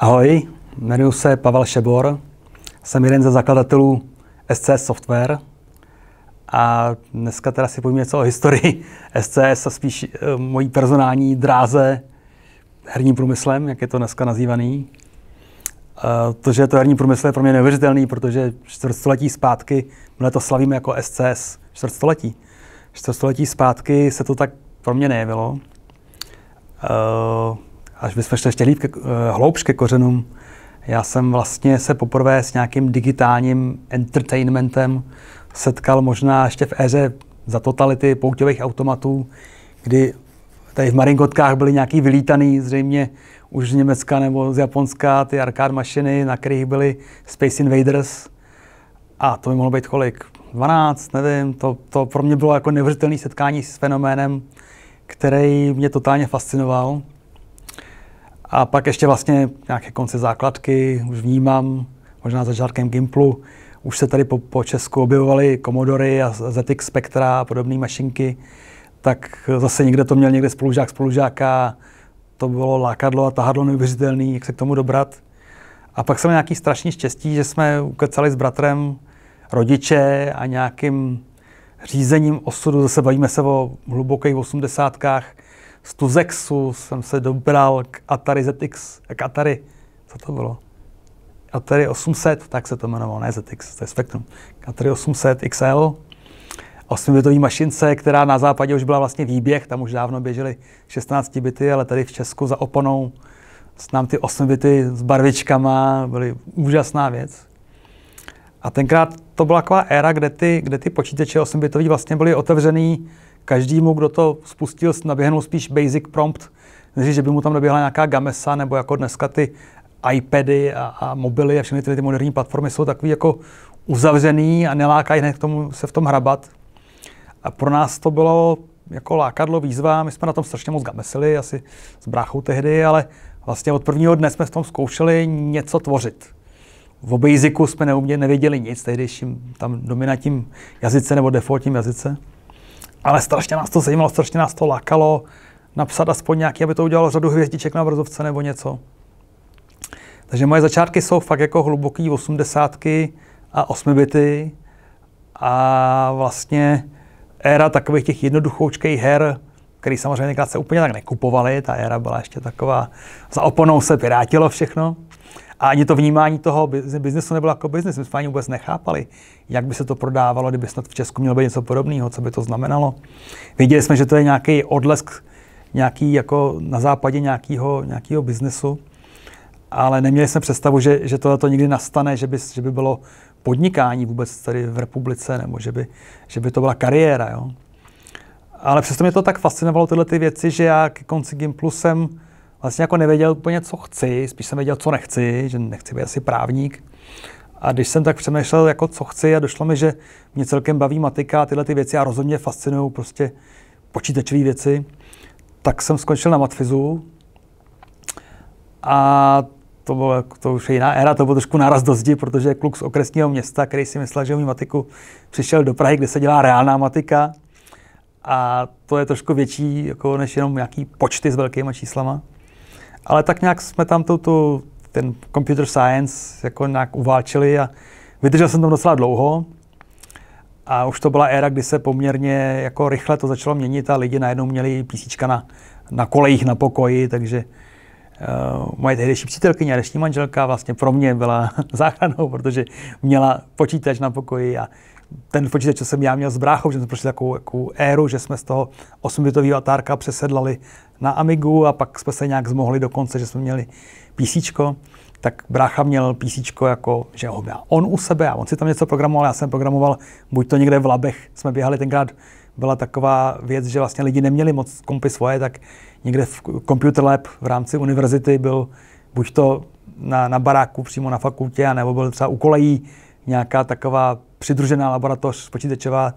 Ahoj, jmenuji se Pavel Šebor, jsem jeden ze zakladatelů SCS Software a dneska teda si povím něco o historii SCS a spíš eh, mojí personální dráze herním průmyslem, jak je to dneska nazývaný. Eh, to, že to herní průmysl je pro mě neuvěřitelný, protože čtvrtstoletí zpátky, my to slavíme jako SCS, čtvrtstoletí. Čtvrtstoletí zpátky se to tak pro mě nejevilo. Eh, až ve ještě hlíd ke, eh, hloubš ke kořenům. Já jsem vlastně se poprvé s nějakým digitálním entertainmentem setkal možná ještě v éře za totality pouťových automatů, kdy tady v Maringotkách byly nějaký vylítaný zřejmě už z Německa nebo z Japonska ty arcade mašiny, na kterých byly Space Invaders. A to by mohlo být kolik? 12, nevím. To, to pro mě bylo jako neuvěřitelné setkání s fenoménem, který mě totálně fascinoval. A pak ještě vlastně nějaké konce základky, už vnímám, možná za žádkem Gimplu, už se tady po, po Česku objevovaly Commodory a ZX Spectra a podobné mašinky, tak zase někde to měl někde spolužák spolužáka, to bylo lákadlo a tahadlo neuvěřitelné, jak se k tomu dobrat. A pak jsem nějaký strašný štěstí, že jsme ukecali s bratrem rodiče a nějakým řízením osudu, zase bavíme se o hlubokých osmdesátkách, z Tuzexu jsem se dobral k Atari ZX, k Atari, co to bylo? Atari 800, tak se to jmenovalo, ne ZX, to je Spectrum. Atari 800 XL, osmibitový mašince, která na západě už byla vlastně výběh, tam už dávno běžely 16 bity, ale tady v Česku za oponou nám ty 8 bity s barvičkama byly úžasná věc. A tenkrát to byla taková éra, kde ty, kde ty počítače 8-bitový vlastně byly otevřený každému, kdo to spustil, naběhnul spíš basic prompt, než že by mu tam doběhla nějaká gamesa, nebo jako dneska ty iPady a, a mobily a všechny ty, ty moderní platformy jsou takový jako uzavřený a nelákají hned k tomu se v tom hrabat. A pro nás to bylo jako lákadlo, výzva. My jsme na tom strašně moc gamesili, asi s bráchou tehdy, ale vlastně od prvního dne jsme v tom zkoušeli něco tvořit. V Basicu jsme neuměli, nevěděli nic tehdejším tam dominantním jazyce nebo defaultním jazyce ale strašně nás to zajímalo, strašně nás to lákalo napsat aspoň nějaký, aby to udělalo řadu hvězdiček na obrazovce nebo něco. Takže moje začátky jsou fakt jako hluboký osmdesátky a osmibity a vlastně éra takových těch jednoduchoučkých her, který samozřejmě se úplně tak nekupovali, ta éra byla ještě taková, za oponou se pirátilo všechno. A ani to vnímání toho biznesu nebylo jako biznes. My jsme ani vůbec nechápali, jak by se to prodávalo, kdyby snad v Česku mělo být něco podobného, co by to znamenalo. Věděli jsme, že to je nějaký odlesk nějaký jako na západě nějakého, nějakého biznesu, ale neměli jsme představu, že, že tohle to nikdy nastane, že by, že by bylo podnikání vůbec tady v republice, nebo že by, že by to byla kariéra. Jo? Ale přesto mě to tak fascinovalo tyhle ty věci, že já ke konci Gimplu jsem vlastně jako nevěděl úplně, co chci, spíš jsem věděl, co nechci, že nechci být asi právník. A když jsem tak přemýšlel, jako co chci, a došlo mi, že mě celkem baví matika a tyhle ty věci a rozhodně fascinují prostě počítačové věci, tak jsem skončil na matfizu a to, bylo, jako, to už je jiná éra, to bylo trošku náraz do zdi, protože kluk z okresního města, který si myslel, že umí matiku, přišel do Prahy, kde se dělá reálná matika a to je trošku větší, jako než jenom nějaký počty s velkýma číslama ale tak nějak jsme tam tu, tu, ten computer science jako nějak uváčili a vydržel jsem tam docela dlouho. A už to byla éra, kdy se poměrně jako rychle to začalo měnit a lidi najednou měli písíčka na, na kolejích na pokoji, takže uh, moje tehdejší přítelkyně a dnešní manželka vlastně pro mě byla záchranou, protože měla počítač na pokoji a ten počítač, co jsem já měl s bráchou, že jsme prošli takovou, takovou éru, že jsme z toho 8-bitového atárka přesedlali na Amigu a pak jsme se nějak zmohli dokonce, že jsme měli PC, tak brácha měl PC jako, že ho měl on u sebe a on si tam něco programoval, já jsem programoval buď to někde v labech, jsme běhali tenkrát, byla taková věc, že vlastně lidi neměli moc kompy svoje, tak někde v Computer Lab v rámci univerzity byl buď to na, na baráku přímo na fakultě, nebo byl třeba u kolejí nějaká taková přidružená laboratoř počítačová,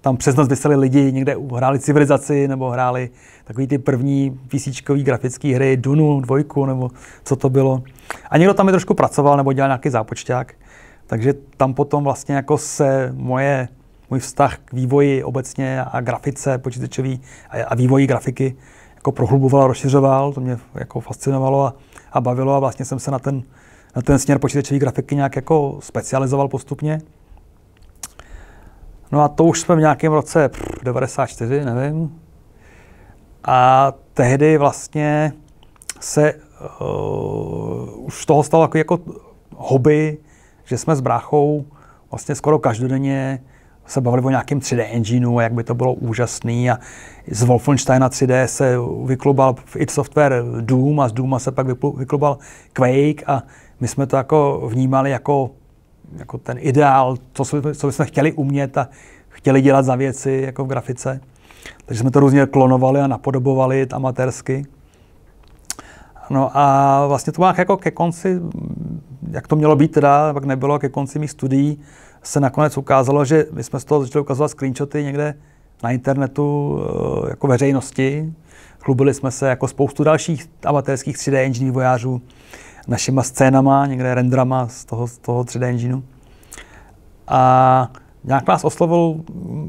tam přes noc vysely lidi, někde hráli civilizaci nebo hráli takový ty první pc grafické hry, Dunu, dvojku nebo co to bylo. A někdo tam i trošku pracoval nebo dělal nějaký zápočták, takže tam potom vlastně jako se moje, můj vztah k vývoji obecně a grafice počítačový a, a vývoji grafiky jako prohluboval a rozšiřoval, to mě jako fascinovalo a, a bavilo a vlastně jsem se na ten, na ten směr počítačové grafiky nějak jako specializoval postupně. No a to už jsme v nějakém roce 94, nevím. A tehdy vlastně se uh, už toho stalo jako, jako hobby, že jsme s bráchou vlastně skoro každodenně se bavili o nějakém 3D engineu jak by to bylo úžasný a z Wolfensteina 3D se vyklubal v id Software Doom a z Dooma se pak vyklubal Quake a my jsme to jako vnímali jako jako ten ideál, to, co bychom chtěli umět a chtěli dělat za věci jako v grafice. Takže jsme to různě klonovali a napodobovali amatérsky. No a vlastně to bylo jako ke konci, jak to mělo být teda, pak nebylo, ke konci mých studií se nakonec ukázalo, že my jsme z toho začali ukazovat screenshoty někde na internetu eh, jako veřejnosti. Chlubili jsme se jako spoustu dalších amatérských 3D engine vojářů, našima scénama, někde rendrama z toho, z toho 3D engineu. A nějak nás oslovil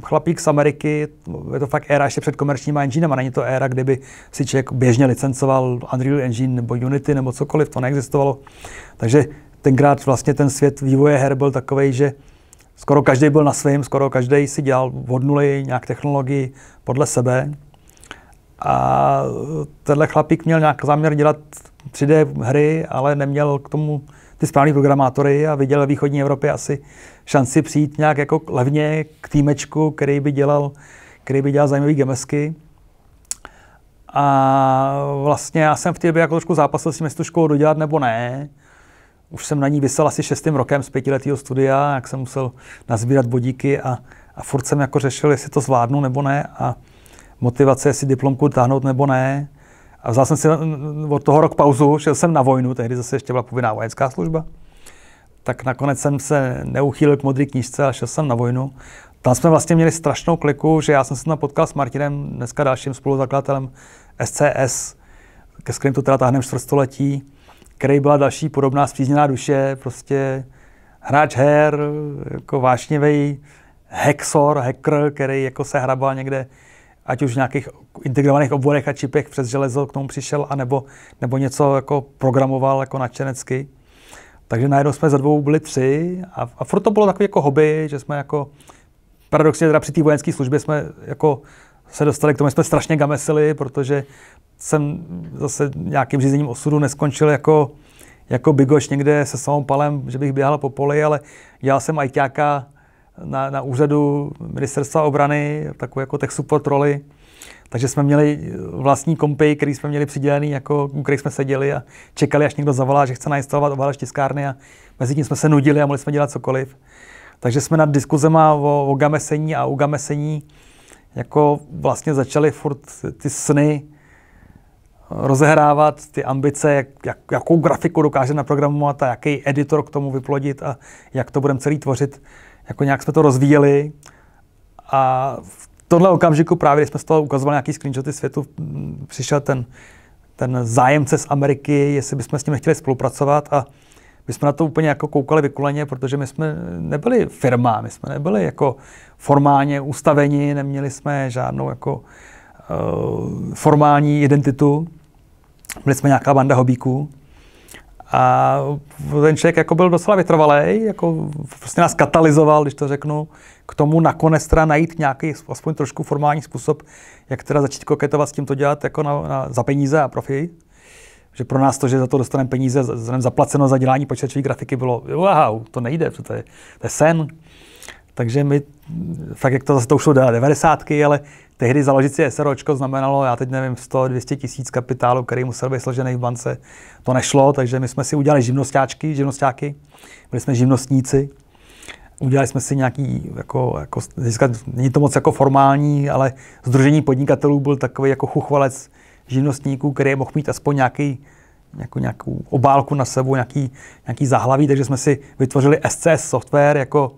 chlapík z Ameriky, je to fakt éra ještě před komerčníma a není to éra, kdyby si člověk běžně licencoval Unreal Engine nebo Unity nebo cokoliv, to neexistovalo. Takže tenkrát vlastně ten svět vývoje her byl takový, že skoro každý byl na svém, skoro každý si dělal od nuly nějak technologii podle sebe. A tenhle chlapík měl nějak záměr dělat 3D hry, ale neměl k tomu ty správný programátory a viděl v východní Evropě asi šanci přijít nějak jako levně k týmečku, který by dělal, který by dělal zajímavý gemesky. A vlastně já jsem v té době jako trošku zápasil s tím, jestli tu školu dodělat nebo ne. Už jsem na ní vysel asi šestým rokem z pětiletého studia, jak jsem musel nazbírat bodíky a, a furt jsem jako řešil, jestli to zvládnu nebo ne a motivace, jestli diplomku táhnout nebo ne. A vzal jsem si od toho rok pauzu, šel jsem na vojnu, tehdy zase ještě byla povinná vojenská služba. Tak nakonec jsem se neuchýlil k modré knížce a šel jsem na vojnu. Tam jsme vlastně měli strašnou kliku, že já jsem se tam potkal s Martinem, dneska dalším spoluzakladatelem SCS, ke skrým to teda táhneme čtvrtstoletí, který byla další podobná zpřízněná duše, prostě hráč her, jako vášnivý hexor, hacker, který jako se hrabal někde ať už v nějakých integrovaných obvodech a čipech přes železo k tomu přišel, anebo, nebo něco jako programoval jako nadšenecky. Takže najednou jsme za dvou byli tři a, a furt to bylo takové jako hobby, že jsme jako paradoxně teda při té vojenské službě jsme jako se dostali k tomu, jsme strašně gamesili, protože jsem zase nějakým řízením osudu neskončil jako, jako bigoš někde se samopalem, že bych běhal po poli, ale dělal jsem ajťáka na, na úřadu ministerstva obrany, takovou jako tech support roli. Takže jsme měli eh, vlastní kompy, který jsme měli přidělený, jako, u kterých jsme seděli a čekali, až někdo zavolá, že chce nainstalovat ovladač tiskárny a mezi tím jsme se nudili a mohli jsme dělat cokoliv. Takže jsme nad diskuzema o, o gamesení a u gamesení jako vlastně začali furt ty sny rozehrávat, ty ambice, jak, jak, jakou grafiku dokáže naprogramovat a jaký editor k tomu vyplodit a jak to budeme celý tvořit jako nějak jsme to rozvíjeli a v tomhle okamžiku právě, když jsme z toho ukazovali nějaký screenshoty světu, přišel ten, ten zájemce z Ameriky, jestli bychom s ním nechtěli spolupracovat a my jsme na to úplně jako koukali vykuleně, protože my jsme nebyli firma, my jsme nebyli jako formálně ustaveni, neměli jsme žádnou jako uh, formální identitu. Byli jsme nějaká banda hobíků. A ten člověk jako byl docela vytrvalý, jako prostě nás katalyzoval, když to řeknu, k tomu nakonec teda najít nějaký, aspoň trošku formální způsob, jak teda začít koketovat s tím to dělat jako na, na, za peníze a profi. Že pro nás to, že za to dostaneme peníze, za, za, zaplaceno za dělání počítačové grafiky, bylo, wow, to nejde, to je, to je sen, takže my, tak jak to zase to ušlo dál 90. ale tehdy založit si SROčko znamenalo, já teď nevím, 100-200 tisíc kapitálu, který musel být složený v bance. To nešlo, takže my jsme si udělali živnostáčky, živnostáky, byli jsme živnostníci. Udělali jsme si nějaký, jako, jako získat, není to moc jako formální, ale Združení podnikatelů byl takový jako chuchvalec živnostníků, který mohl mít aspoň nějaký jako nějakou obálku na sebou, nějaký, nějaký zahlaví, takže jsme si vytvořili SCS software jako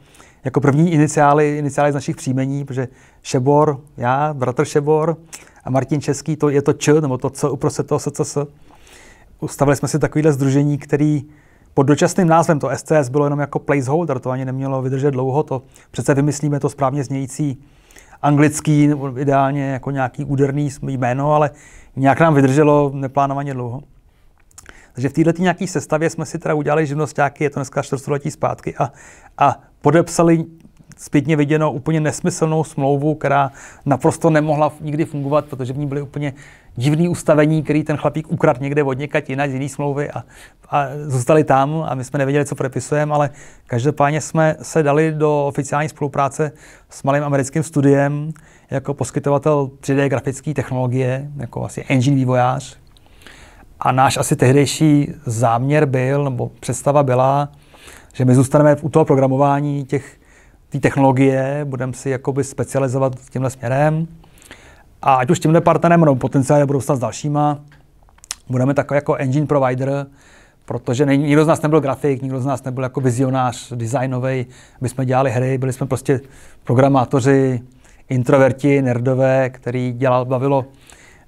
jako první iniciály, iniciály z našich příjmení, protože Šebor, já, bratr Šebor a Martin Český, to je to Č, nebo to C uprostřed toho SCS. E Ustavili jsme si takovýhle združení, který pod dočasným názvem to SCS bylo jenom jako placeholder, to ani nemělo vydržet dlouho, to přece vymyslíme to správně znějící anglický, ideálně jako nějaký úderný jméno, ale nějak nám vydrželo neplánovaně dlouho. Takže v této nějaké sestavě jsme si teda udělali živnostáky, je to dneska čtvrtstoletí zpátky a, a podepsali zpětně viděno úplně nesmyslnou smlouvu, která naprosto nemohla nikdy fungovat, protože v ní byly úplně divný ustavení, který ten chlapík ukradl někde od někať jinak z jiný smlouvy a, a zůstali tam a my jsme nevěděli, co prepisujeme, ale každopádně jsme se dali do oficiální spolupráce s malým americkým studiem jako poskytovatel 3D grafické technologie, jako asi engine vývojář, a náš asi tehdejší záměr byl, nebo představa byla, že my zůstaneme u toho programování těch, té technologie, budeme si jakoby specializovat tímhle směrem. A ať už tímhle partnerem, nebo potenciálně budou stát s dalšíma, budeme takový jako engine provider, protože není, nikdo z nás nebyl grafik, nikdo z nás nebyl jako vizionář designový, my jsme dělali hry, byli jsme prostě programátoři, introverti, nerdové, který dělal, bavilo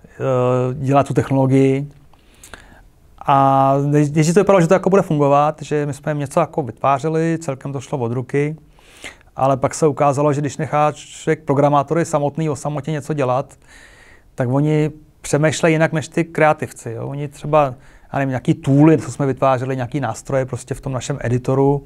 eh, dělat tu technologii. A když to vypadalo, že to jako bude fungovat, že my jsme jim něco jako vytvářeli, celkem to šlo od ruky, ale pak se ukázalo, že když nechá člověk programátory samotný o samotě něco dělat, tak oni přemýšlejí jinak než ty kreativci. Jo? Oni třeba, já nevím, nějaký tooly, co jsme vytvářeli, nějaký nástroje prostě v tom našem editoru,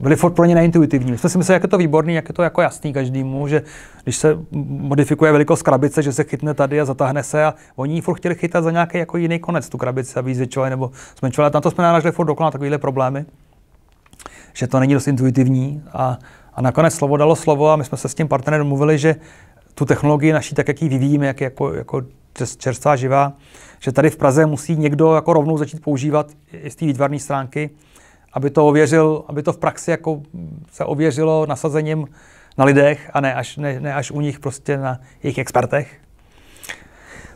byli furt pro ně neintuitivní. My jsme si mysleli, jak je to výborný, jak je to jako jasný každému, že když se modifikuje velikost krabice, že se chytne tady a zatáhne se a oni ji furt chtěli chytat za nějaký jako jiný konec tu krabici, aby ji nebo zmenšovali. Na to jsme narazili furt dokonal takovéhle problémy, že to není dost intuitivní a, a nakonec slovo dalo slovo a my jsme se s tím partnerem domluvili, že tu technologii naší, tak jak ji vyvíjíme, jak jako, jako čerstvá živá, že tady v Praze musí někdo jako rovnou začít používat i z té výtvarné stránky, aby to ověřil, aby to v praxi jako se ověřilo nasazením na lidech a ne až, ne, ne až u nich prostě na jejich expertech.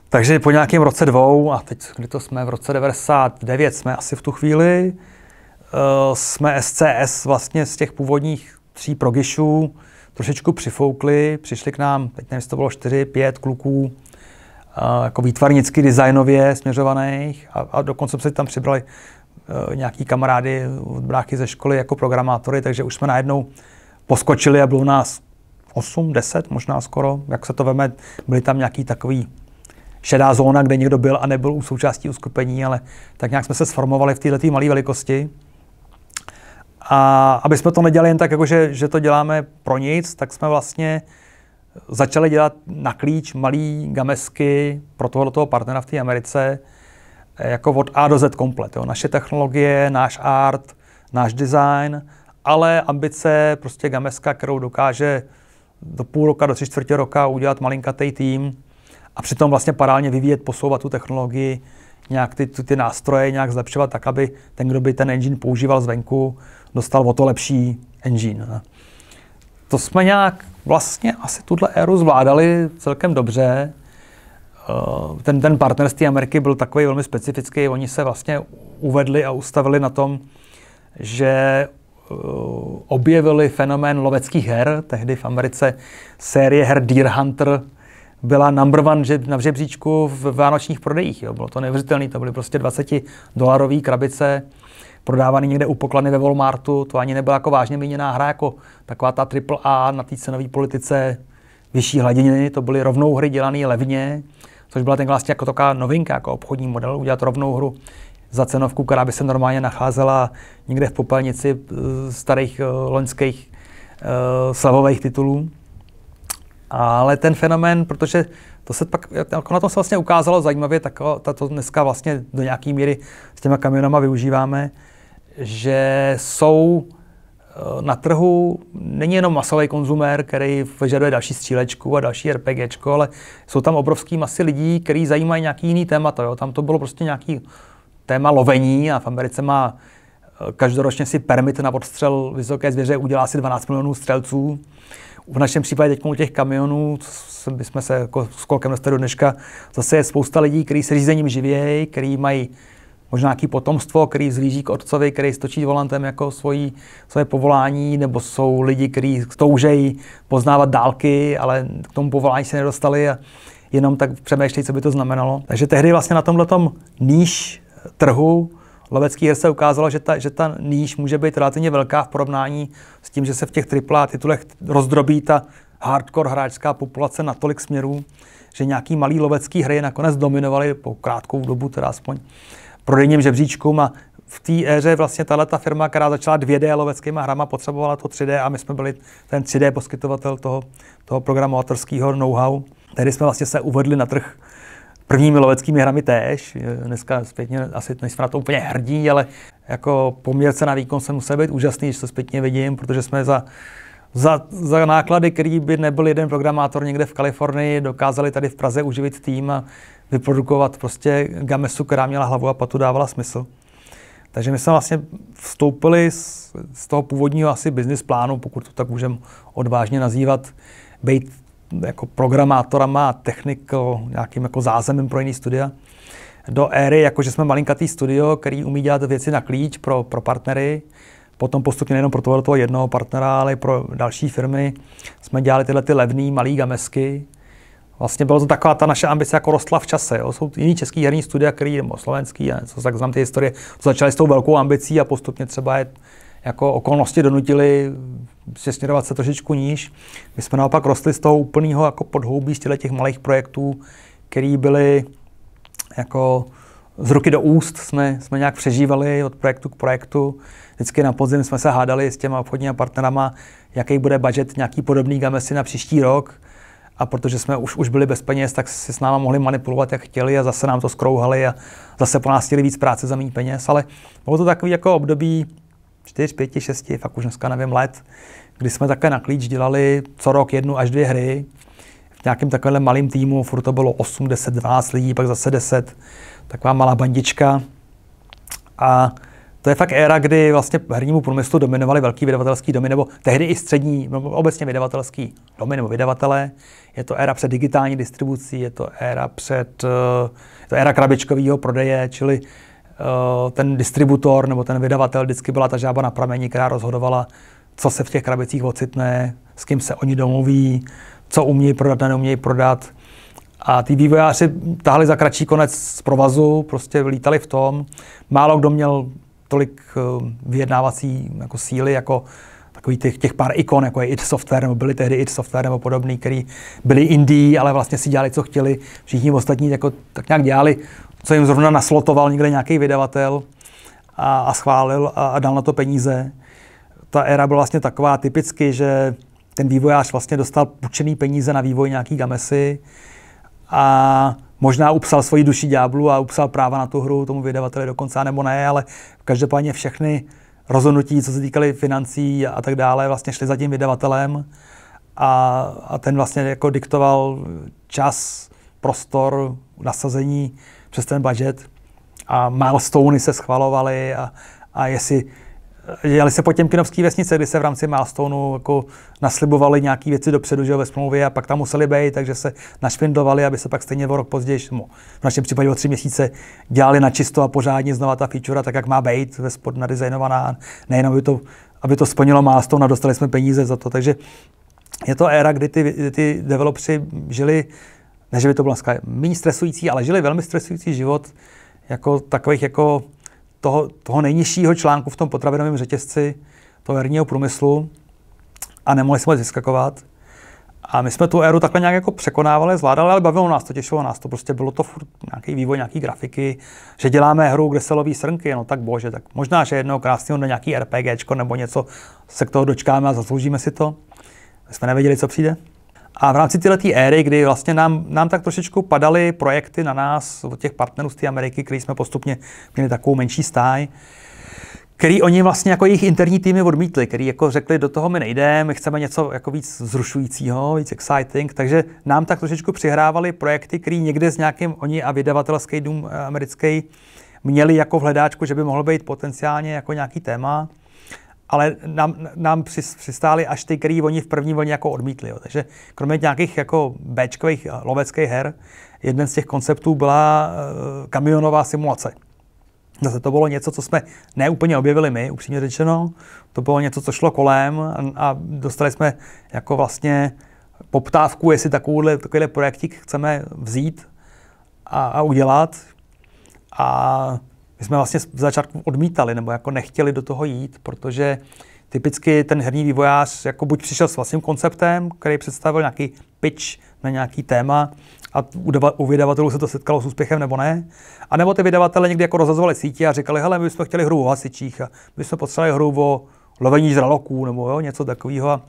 Takže po nějakém roce dvou, a teď kdy to jsme, v roce 99 jsme asi v tu chvíli, uh, jsme SCS vlastně z těch původních tří progišů trošičku přifoukli, přišli k nám, teď nevím, to bylo 4, 5 kluků, uh, jako výtvarnicky designově směřovaných a, a dokonce se tam přibrali Eh, nějaký kamarády od bráchy ze školy jako programátory, takže už jsme najednou poskočili a bylo nás 8, 10 možná skoro, jak se to veme, byly tam nějaký takový šedá zóna, kde někdo byl a nebyl u součástí uskupení, ale tak nějak jsme se sformovali v této malé velikosti. A aby jsme to nedělali jen tak, jako že, že to děláme pro nic, tak jsme vlastně začali dělat na klíč malý gamesky pro tohoto partnera v té Americe, jako od A do Z komplet. Jo. Naše technologie, náš art, náš design, ale ambice prostě Gameska, kterou dokáže do půl roka, do tři čtvrtě roka udělat malinkatý tým a přitom vlastně paralelně vyvíjet, posouvat tu technologii, nějak ty, ty nástroje nějak zlepšovat tak, aby ten, kdo by ten engine používal zvenku, dostal o to lepší engine. To jsme nějak vlastně asi tuhle éru zvládali celkem dobře. Eh, ten, ten partner z té Ameriky byl takový velmi specifický. Oni se vlastně uvedli a ustavili na tom, že eh, objevili fenomén loveckých her. Tehdy v Americe série her Deer Hunter byla number one na žebříčku v vánočních prodejích. Jo. Bylo to neuvěřitelné, to byly prostě 20 dolarové krabice prodávaný někde u pokladny ve Walmartu. To ani nebyla jako vážně míněná hra, jako taková ta AAA na té cenové politice vyšší hladiny. To byly rovnou hry dělané levně což byla ten vlastně jako taková novinka, jako obchodní model, udělat rovnou hru za cenovku, která by se normálně nacházela někde v popelnici eh, starých eh, loňských uh, slavových titulů. Ale ten fenomén, protože to se pak, jako na tom se vlastně ukázalo zajímavě, tak to dneska vlastně do nějaké míry s těma kamionama využíváme, že jsou Eh, na trhu není jenom masový konzumér, který vyžaduje další střílečku a další RPGčko, ale jsou tam obrovský masy lidí, který zajímají nějaký jiný témata. Jo. Tam to bylo prostě nějaký téma lovení a v Americe má eh, každoročně si permit na odstřel vysoké zvěře udělá asi 12 milionů střelců. V našem případě teď u těch kamionů, my jsme se jako kolkem dostali do dneška, zase je spousta lidí, kteří se řízením živějí, kteří mají možná nějaký potomstvo, který zlíží k otcovi, který stočí volantem jako svojí, svoje povolání, nebo jsou lidi, kteří toužejí poznávat dálky, ale k tomu povolání se nedostali a jenom tak přemýšlejí, co by to znamenalo. Takže tehdy vlastně na tomhle níž trhu lovecký her se ukázalo, že ta, že ta níž může být relativně velká v porovnání s tím, že se v těch AAA titulech rozdrobí ta hardcore hráčská populace na tolik směrů, že nějaký malý lovecký hry nakonec dominovaly po krátkou dobu, teda aspoň prodejním žebříčkům a v té éře vlastně tahle ta firma, která začala 2D loveckýma hrama, potřebovala to 3D a my jsme byli ten 3D poskytovatel toho, toho programátorského know-how. Tehdy jsme vlastně se uvedli na trh prvními loveckými hrami též. Dneska zpětně asi nejsme na to úplně hrdí, ale jako poměrce na výkon se musel být úžasný, když to zpětně vidím, protože jsme za za, za náklady, který by nebyl jeden programátor někde v Kalifornii, dokázali tady v Praze uživit tým a vyprodukovat prostě gamesu, která měla hlavu a patu, dávala smysl. Takže my jsme vlastně vstoupili z, z toho původního asi business plánu, pokud to tak můžeme odvážně nazývat, být jako programátorama a technikou, nějakým jako zázemím pro jiný studia, do éry, jakože jsme malinkatý studio, který umí dělat věci na klíč pro, pro partnery, potom postupně nejenom pro tohle toho jednoho partnera, ale i pro další firmy jsme dělali tyhle ty levné malé gamesky, vlastně byla to taková ta naše ambice jako rostla v čase. Jo. Jsou jiný český herní studia, který, nebo slovenský, a co tak znám ty historie, to začaly s tou velkou ambicí a postupně třeba je jako okolnosti donutily se směrovat se trošičku níž. My jsme naopak rostli z toho úplného jako podhoubí z těch malých projektů, které byly jako z ruky do úst jsme, jsme nějak přežívali od projektu k projektu. Vždycky na podzim jsme se hádali s těma obchodními partnerama, jaký bude budget nějaký podobný gamesy na příští rok a protože jsme už, už byli bez peněz, tak si s náma mohli manipulovat, jak chtěli a zase nám to skrouhali a zase po nás chtěli víc práce za méně peněz, ale bylo to takový jako období 4, 5, 6, fakt už dneska nevím, let, kdy jsme také na klíč dělali co rok jednu až dvě hry, v nějakém takovém malém týmu, furt to bylo 8, 10, 12 lidí, pak zase 10, taková malá bandička a to je fakt éra, kdy vlastně hernímu průmyslu dominovaly velký vydavatelský domy, nebo tehdy i střední, nebo obecně vydavatelský domy nebo vydavatele. Je to éra před digitální distribucí, je to éra před, eh, je to éra krabičkového prodeje, čili eh, ten distributor nebo ten vydavatel vždycky byla ta žába na pramení, která rozhodovala, co se v těch krabicích ocitne, s kým se oni domluví, co umějí prodat, neumějí prodat. A ty vývojáři tahli za kratší konec z provazu, prostě lítali v tom. Málo kdo měl tolik eh, vyjednávací jako síly, jako takových těch, těch pár ikon, jako je It Software, nebo byli tehdy It Software nebo podobný, který byli Indie ale vlastně si dělali, co chtěli. Všichni ostatní jako, tak nějak dělali, co jim zrovna naslotoval někde nějaký vydavatel a, a schválil a, a dal na to peníze. Ta éra byla vlastně taková typicky, že ten vývojář vlastně dostal půjčený peníze na vývoj nějaký gamesy a možná upsal svoji duši ďáblu a upsal práva na tu hru tomu vydavateli dokonce, nebo ne, ale každopádně všechny rozhodnutí, co se týkaly financí a tak dále, vlastně šly za tím vydavatelem a, a ten vlastně jako diktoval čas, prostor, nasazení přes ten budget a milestony se schvalovaly a, a jestli jeli se po těm kinovský vesnice, kdy se v rámci Milestoneu jako naslibovali nějaké věci dopředu že ve smlouvě a pak tam museli být, takže se našpindovali, aby se pak stejně o rok později, no, v našem případě o tři měsíce, dělali na čisto a pořádně znova ta feature, tak jak má být, ve spod nadizajnovaná, nejenom aby to, aby to splnilo Milestone a dostali jsme peníze za to, takže je to éra, kdy ty, ty developři žili, ne že by to bylo méně stresující, ale žili velmi stresující život, jako takových jako toho, toho nejnižšího článku v tom potravinovém řetězci toho herního průmyslu a nemohli jsme vyskakovat. A my jsme tu éru takhle nějak jako překonávali, zvládali, ale bavilo nás to, těšilo nás to. Prostě bylo to furt nějaký vývoj, nějaký grafiky, že děláme hru, kde se loví srnky, no tak bože, tak možná, že jednou krásného na nějaký RPGčko nebo něco se k toho dočkáme a zasloužíme si to. My jsme nevěděli, co přijde. A v rámci této éry, kdy vlastně nám, nám tak trošičku padaly projekty na nás od těch partnerů z té Ameriky, který jsme postupně měli takovou menší stáj, který oni vlastně jako jejich interní týmy odmítli, který jako řekli, do toho my nejdeme, my chceme něco jako víc zrušujícího, víc exciting, takže nám tak trošičku přihrávali projekty, který někde s nějakým oni a vydavatelský dům americký měli jako v hledáčku, že by mohl být potenciálně jako nějaký téma ale nám, nám přistály až ty, které oni v první vlně jako odmítli. Jo. Takže kromě nějakých jako Bčkových eh, loveckých her, jeden z těch konceptů byla eh, kamionová simulace. Zase to bylo něco, co jsme neúplně objevili my, upřímně řečeno. To bylo něco, co šlo kolem a, a dostali jsme jako vlastně poptávku, jestli takovýhle, takovýhle projektík chceme vzít a, a udělat. A my jsme vlastně v začátku odmítali nebo jako nechtěli do toho jít, protože typicky ten herní vývojář jako buď přišel s vlastním konceptem, který představil nějaký pitch na nějaký téma a u vydavatelů se to setkalo s úspěchem nebo ne. A nebo ty vydavatele někdy jako rozazovali sítě a říkali, hele, my bychom chtěli hru o hasičích a my jsme potřebovali hru o lovení žraloků nebo jo, něco takového. A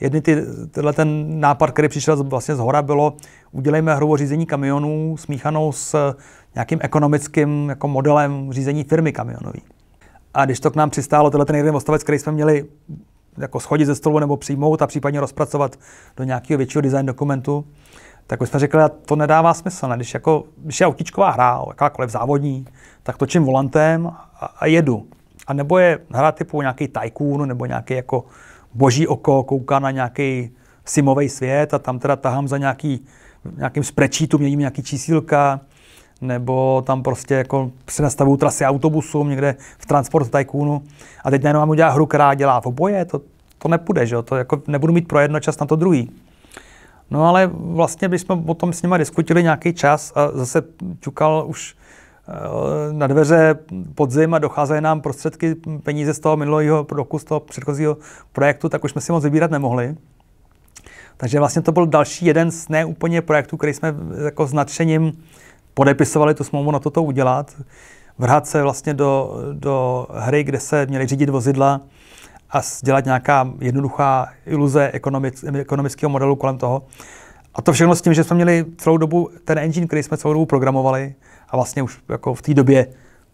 jedny ty, tyhle ten nápad, který přišel vlastně z hora, bylo udělejme hru o řízení kamionů smíchanou s nějakým ekonomickým jako modelem řízení firmy kamionový. A když to k nám přistálo, tenhle ten jeden ostavec, který jsme měli jako schodit ze stolu nebo přijmout a případně rozpracovat do nějakého většího design dokumentu, tak jsme řekli, že to nedává smysl. Ne? Když, jako, když je autíčková hra, jakákoliv závodní, tak točím volantem a, a jedu. A nebo je hra typu nějaký tycoon nebo nějaký jako boží oko kouká na nějaký simový svět a tam teda tahám za nějaký, nějakým sprečítu, měním nějaký čísílka, nebo tam prostě jako si nastavují trasy autobusu někde v Transport Tycoonu a teď najednou mám udělat hru, která dělá v oboje, to, to nepůjde, že jo? to jako nebudu mít pro jedno čas na to druhý. No ale vlastně bychom o tom s nimi diskutili nějaký čas a zase ťukal už eh, na dveře podzim a docházely nám prostředky, peníze z toho minulého roku, z toho předchozího projektu, tak už jsme si moc vybírat nemohli. Takže vlastně to byl další jeden z neúplně projektů, který jsme jako s nadšením podepisovali tu smlouvu na toto udělat, vrhat se vlastně do, do hry, kde se měly řídit vozidla a dělat nějaká jednoduchá iluze ekonomic, ekonomického modelu kolem toho. A to všechno s tím, že jsme měli celou dobu ten engine, který jsme celou dobu programovali a vlastně už jako v té době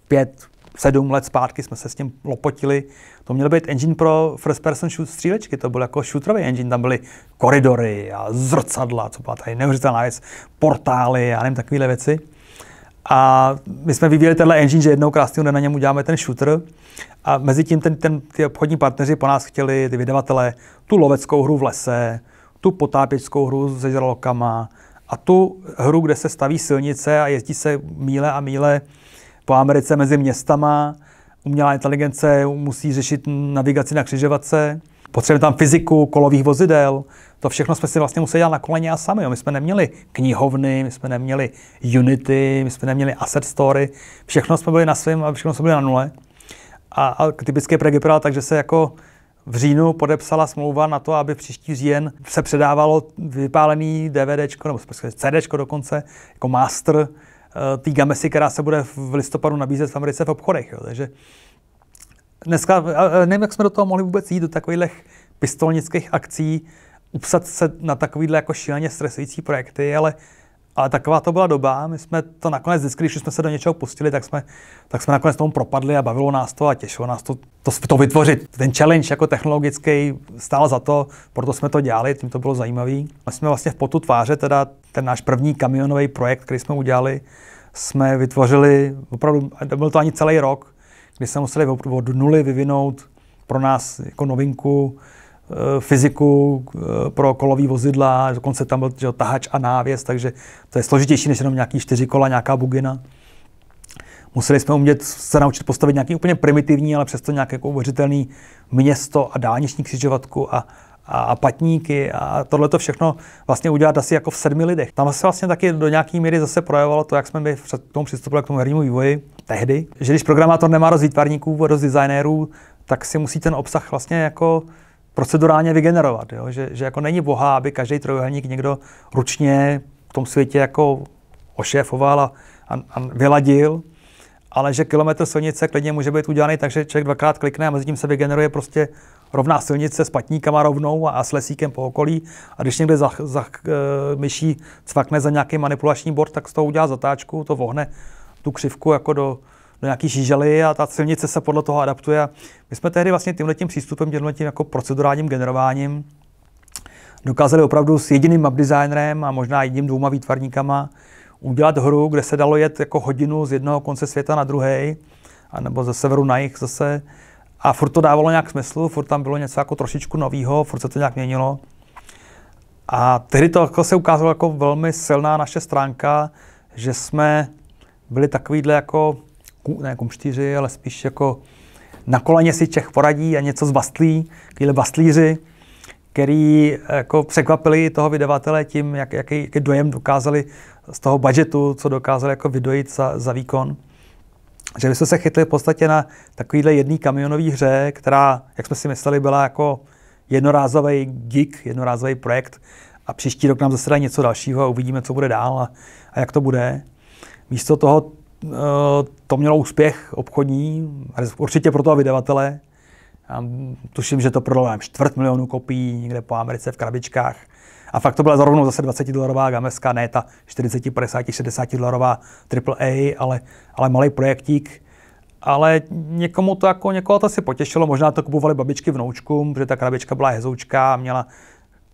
pět, sedm let zpátky jsme se s tím lopotili. To měl být engine pro first person shoot střílečky, to byl jako shooterový engine, tam byly koridory a zrcadla, co byla tady neuvěřitelná věc, portály a nevím, takovéhle věci. A my jsme vyvíjeli tenhle engine, že jednou krásně na něm uděláme ten shooter. A mezi tím ten, ten, ty obchodní partneři po nás chtěli, ty vydavatele, tu loveckou hru v lese, tu potápěčskou hru se žralokama a tu hru, kde se staví silnice a jezdí se míle a míle po Americe mezi městama. Umělá inteligence musí řešit navigaci na křižovatce. Potřebujeme tam fyziku kolových vozidel. To všechno jsme si vlastně museli dělat na koleně a sami. Jo. My jsme neměli knihovny, my jsme neměli Unity, my jsme neměli Asset Story. Všechno jsme byli na svém a všechno jsme byli na nule. A, a typické projekt vypadal tak, že se jako v říjnu podepsala smlouva na to, aby příští říjen se předávalo vypálený DVD, nebo prostě CD dokonce, jako master eh, té gamesy, která se bude v listopadu nabízet v Americe v obchodech. Jo. Takže Dneska, nevím, jak jsme do toho mohli vůbec jít, do takových pistolnických akcí, upsat se na takovýhle jako šíleně stresující projekty, ale, ale taková to byla doba. My jsme to nakonec vždycky, když jsme se do něčeho pustili, tak jsme, tak jsme nakonec tomu propadli a bavilo nás to a těšilo nás to, to, to vytvořit. Ten challenge jako technologický stál za to, proto jsme to dělali, tím to bylo zajímavé. My jsme vlastně v potu tváře, teda ten náš první kamionový projekt, který jsme udělali, jsme vytvořili opravdu, nebyl to ani celý rok, kdy jsme museli od nuly vyvinout pro nás jako novinku eh, fyziku eh, pro kolový vozidla, dokonce tam byl že, tahač a návěs, takže to je složitější než jenom nějaký čtyři kola, nějaká bugina. Museli jsme umět se naučit postavit nějaký úplně primitivní, ale přesto nějaké jako uvěřitelné město a dálniční křižovatku a, a patníky a tohle to všechno vlastně udělat asi jako v sedmi lidech. Tam se vlastně taky do nějaké míry zase projevovalo to, jak jsme my k tomu přistupili k tomu hernímu vývoji, tehdy, že když programátor nemá dost výtvarníků dost designérů, tak si musí ten obsah vlastně jako procedurálně vygenerovat, jo? Že, že jako není boha, aby každý trojuhelník někdo ručně v tom světě jako ošéfoval a, a, a vyladil, ale že kilometr silnice klidně může být udělaný tak, že člověk dvakrát klikne a mezi tím se vygeneruje prostě rovná silnice s patníkama rovnou a, a s lesíkem po okolí. A když někde za, za e, myší cvakne za nějaký manipulační bord, tak z toho udělá zatáčku, to vohne tu křivku jako do, do nějaký žížely a ta silnice se podle toho adaptuje. My jsme tehdy vlastně tímhle tím přístupem, tímhle tím jako procedurálním generováním dokázali opravdu s jediným map designerem a možná jedním dvouma výtvarníkama udělat hru, kde se dalo jet jako hodinu z jednoho konce světa na druhý, nebo ze severu na jih zase. A furt to dávalo nějak smysl, furt tam bylo něco jako trošičku nového, furt se to nějak měnilo. A tehdy to jako se ukázalo jako velmi silná naše stránka, že jsme byli takovýhle jako, ne kumštíři, ale spíš jako na koleně si Čech poradí a něco zbastlí, takovýhle bastlíři, který eh, jako překvapili toho vydavatele tím, jak, jaký, jaký dojem dokázali z toho budžetu, co dokázali jako vydojit za, za výkon. Že my jsme se chytli v podstatě na takovýhle jedný kamionový hře, která, jak jsme si mysleli, byla jako jednorázový gig, jednorázový projekt a příští rok nám zase dá něco dalšího a uvidíme, co bude dál a, a jak to bude. Místo toho eh, to mělo úspěch obchodní, určitě pro toho vydavatele. Já tuším, že to prodalo nám čtvrt milionu kopií někde po Americe v krabičkách. A fakt to byla zrovna zase 20 dolarová gameska, ne ta 40, 50, 60 dolarová AAA, ale, ale malý projektík. Ale někomu to jako, někoho to asi potěšilo, možná to kupovali babičky vnoučkům, protože ta krabička byla hezoučká a měla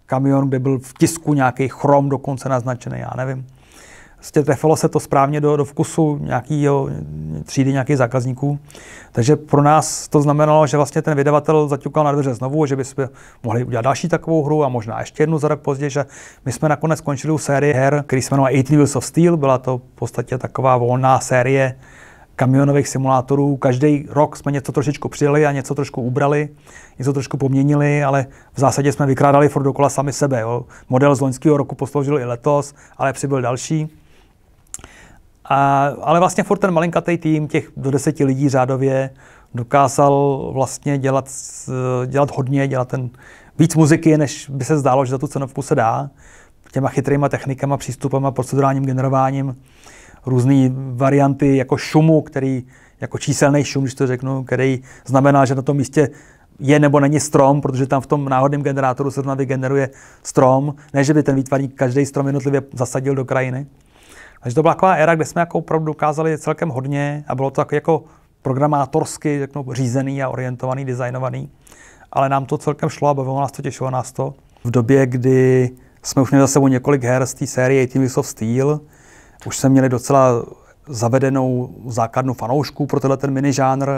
kamion, kde byl v tisku nějaký chrom dokonce naznačený, já nevím. Vlastně trefilo se to správně do, do vkusu nějakého třídy nějakých zákazníků. Takže pro nás to znamenalo, že vlastně ten vydavatel zaťukal na dveře znovu, že bychom mohli udělat další takovou hru a možná ještě jednu za rok později. Že my jsme nakonec skončili u série her, který se jmenuje Eight Wheels of Steel. Byla to v podstatě taková volná série kamionových simulátorů. Každý rok jsme něco trošičku přidali a něco trošku ubrali, něco trošku poměnili, ale v zásadě jsme vykrádali furt dokola sami sebe. Jo. Model z loňského roku posloužil i letos, ale přibyl další. A, ale vlastně furt ten malinkatý tým těch do deseti lidí řádově dokázal vlastně dělat, dělat hodně, dělat ten víc muziky, než by se zdálo, že za tu cenovku se dá. Těma chytrýma technikama, přístupama, procedurálním generováním, různé varianty jako šumu, který, jako číselný šum, když to řeknu, který znamená, že na tom místě je nebo není strom, protože tam v tom náhodném generátoru se vygeneruje strom, ne že by ten výtvarník každý strom jednotlivě zasadil do krajiny. Takže to byla taková éra, kde jsme jako opravdu dokázali celkem hodně a bylo to tak jako programátorsky řeknu, řízený a orientovaný, designovaný. Ale nám to celkem šlo a bavilo nás to, těšilo nás to. V době, kdy jsme už měli za sebou několik her z té série Team Weeks of Steel, už jsme měli docela zavedenou základnu fanoušků pro tenhle ten mini žánr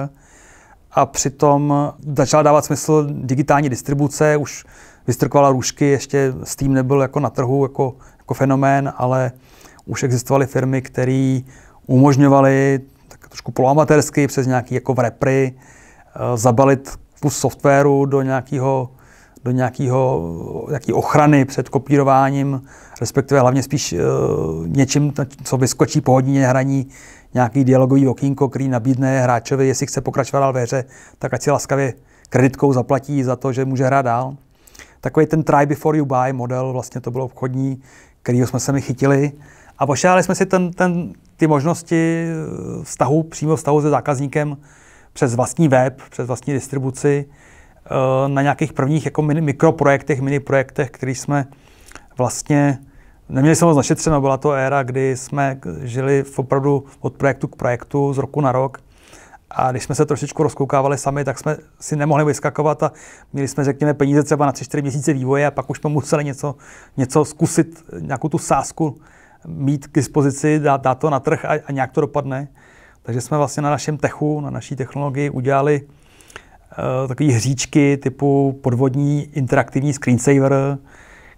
a přitom začala dávat smysl digitální distribuce, už vystrkovala růžky, ještě Steam nebyl jako na trhu jako, jako fenomén, ale už existovaly firmy, které umožňovaly tak trošku poloamatérsky přes nějaký jako repry eh, zabalit kus softwaru do nějakého do nějakého, nějaký ochrany před kopírováním, respektive hlavně spíš uh, něčím, co vyskočí po hodině hraní, nějaký dialogový okýnko, který nabídne hráčovi, jestli chce pokračovat dál ve hře, tak ať si laskavě kreditkou zaplatí za to, že může hrát dál. Takový ten try before you buy model, vlastně to bylo obchodní, kterýho jsme se mi chytili a pošťali jsme si ten, ten, ty možnosti eh, vztahu, přímo vztahu se zákazníkem přes vlastní web, přes vlastní distribuci, eh, na nějakých prvních jako mini, mikroprojektech, mini projektech, který jsme vlastně Neměli Jsme moc našetřeno, byla to éra, kdy jsme žili v opravdu od projektu k projektu z roku na rok. A když jsme se trošičku rozkoukávali sami, tak jsme si nemohli vyskakovat a měli jsme, řekněme, peníze třeba na 3-4 měsíce vývoje a pak už jsme museli něco, něco zkusit, nějakou tu sásku mít k dispozici, dát, dát to na trh a, a nějak to dopadne. Takže jsme vlastně na našem techu, na naší technologii udělali uh, eh, takové hříčky typu podvodní interaktivní screensaver,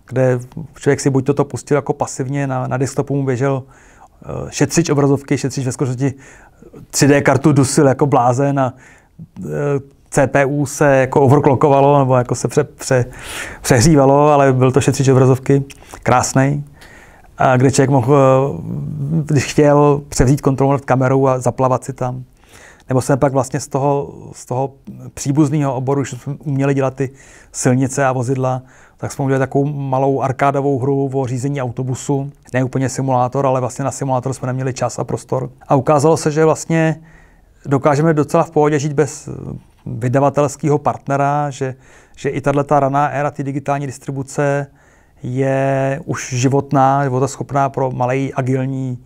kde člověk si buď toto pustil jako pasivně, na, na desktopu mu běžel uh, šetřič obrazovky, šetřič ve skutečnosti 3D kartu dusil jako blázen a uh, eh, CPU se jako overclockovalo nebo jako se pře, pře, přehřívalo, ale byl to šetřič obrazovky krásný a kde člověk mohl, eh, když chtěl, převzít kontrolu nad kamerou a zaplavat si tam. Nebo jsme pak vlastně z toho, z toho příbuzného oboru, že jsme uměli dělat ty silnice a vozidla, tak jsme udělali takovou malou arkádovou hru o řízení autobusu. Ne úplně simulátor, ale vlastně na simulátor jsme neměli čas a prostor. A ukázalo se, že vlastně dokážeme docela v pohodě žít bez eh, vydavatelského partnera, že, že i tahle ta raná éra ty digitální distribuce je už životná, životaschopná pro malý agilní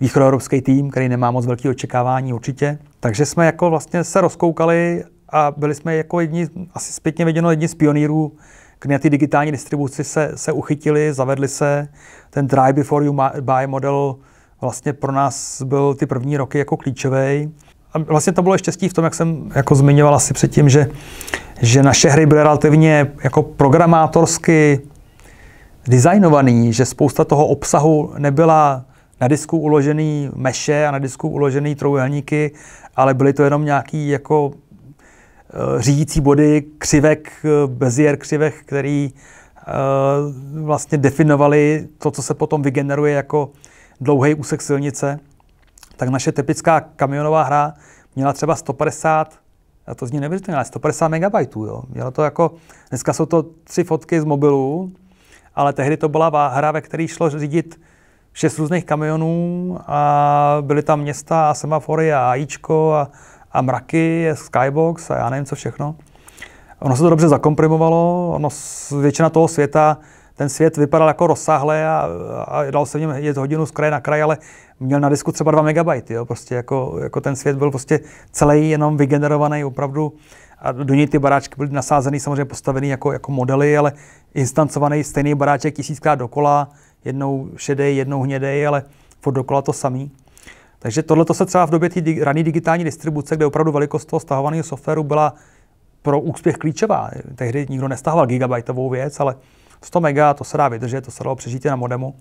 východoevropský tým, který nemá moc velký očekávání určitě. Takže jsme jako vlastně se rozkoukali a byli jsme jako jedni, asi zpětně viděno, jedni z pionýrů, kde na ty digitální distribuci se, se uchytili, zavedli se. Ten drive before you buy model vlastně pro nás byl ty první roky jako klíčový. A vlastně to bylo štěstí v tom, jak jsem jako zmiňoval asi předtím, že, že naše hry byly relativně jako programátorsky designovaný, že spousta toho obsahu nebyla na disku uložený meše a na disku uložený trojuhelníky, ale byly to jenom nějaký jako eh, řídící body křivek, eh, bezier křivek, který eh, vlastně definovali to, co se potom vygeneruje jako dlouhý úsek silnice. Tak naše typická kamionová hra měla třeba 150 a to zní nevěřitelně, ale 150 MB. Jo. Mělo to jako, dneska jsou to tři fotky z mobilu, ale tehdy to byla hra, ve které šlo řídit šest různých kamionů a byly tam města a semafory a ajíčko a, a mraky, a skybox a já nevím co všechno. Ono se to dobře zakomprimovalo, ono většina toho světa, ten svět vypadal jako rozsáhle a, a dal se v něm jet hodinu z kraje na kraj, ale měl na disku třeba 2 MB, jo, prostě jako, jako ten svět byl prostě celý jenom vygenerovaný opravdu a do něj ty baráčky byly nasázeny, samozřejmě postaveny jako, jako modely, ale instancovaný stejný baráček tisíckrát dokola, jednou šedej, jednou hnědej, ale furt dokola to samý. Takže tohle se třeba v době té rané digitální distribuce, kde opravdu velikost toho stahovaného softwaru byla pro úspěch klíčová. Tehdy nikdo nestahoval gigabajtovou věc, ale 100 mega, to se dá vydržet, to se dalo přežít na modemu.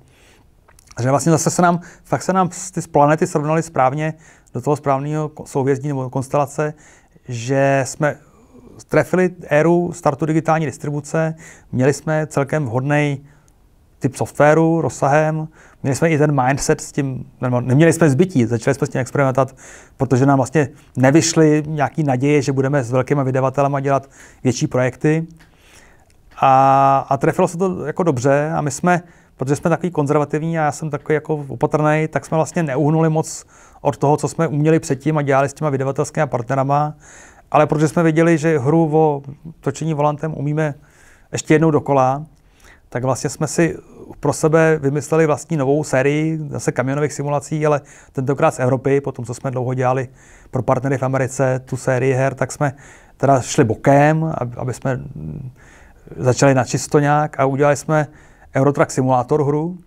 Takže vlastně zase se nám, fakt se nám ty planety srovnaly správně do toho správného souhvězdí nebo konstelace, že jsme trefili éru startu digitální distribuce, měli jsme celkem vhodný typ softwaru, rozsahem, měli jsme i ten mindset s tím, nebo neměli jsme zbytí, začali jsme s tím experimentovat, protože nám vlastně nevyšly nějaký naděje, že budeme s velkýma vydavatelema dělat větší projekty. A, a trefilo se to jako dobře a my jsme, protože jsme takový konzervativní a já jsem takový jako opatrný, tak jsme vlastně neuhnuli moc od toho, co jsme uměli předtím a dělali s těma vydavatelskými partnerama ale protože jsme věděli, že hru o točení volantem umíme ještě jednou dokola, tak vlastně jsme si pro sebe vymysleli vlastní novou sérii zase kamionových simulací, ale tentokrát z Evropy, po tom, co jsme dlouho dělali pro partnery v Americe tu sérii her, tak jsme teda šli bokem, aby jsme mm, začali na čisto nějak a udělali jsme Eurotrack Simulator hru,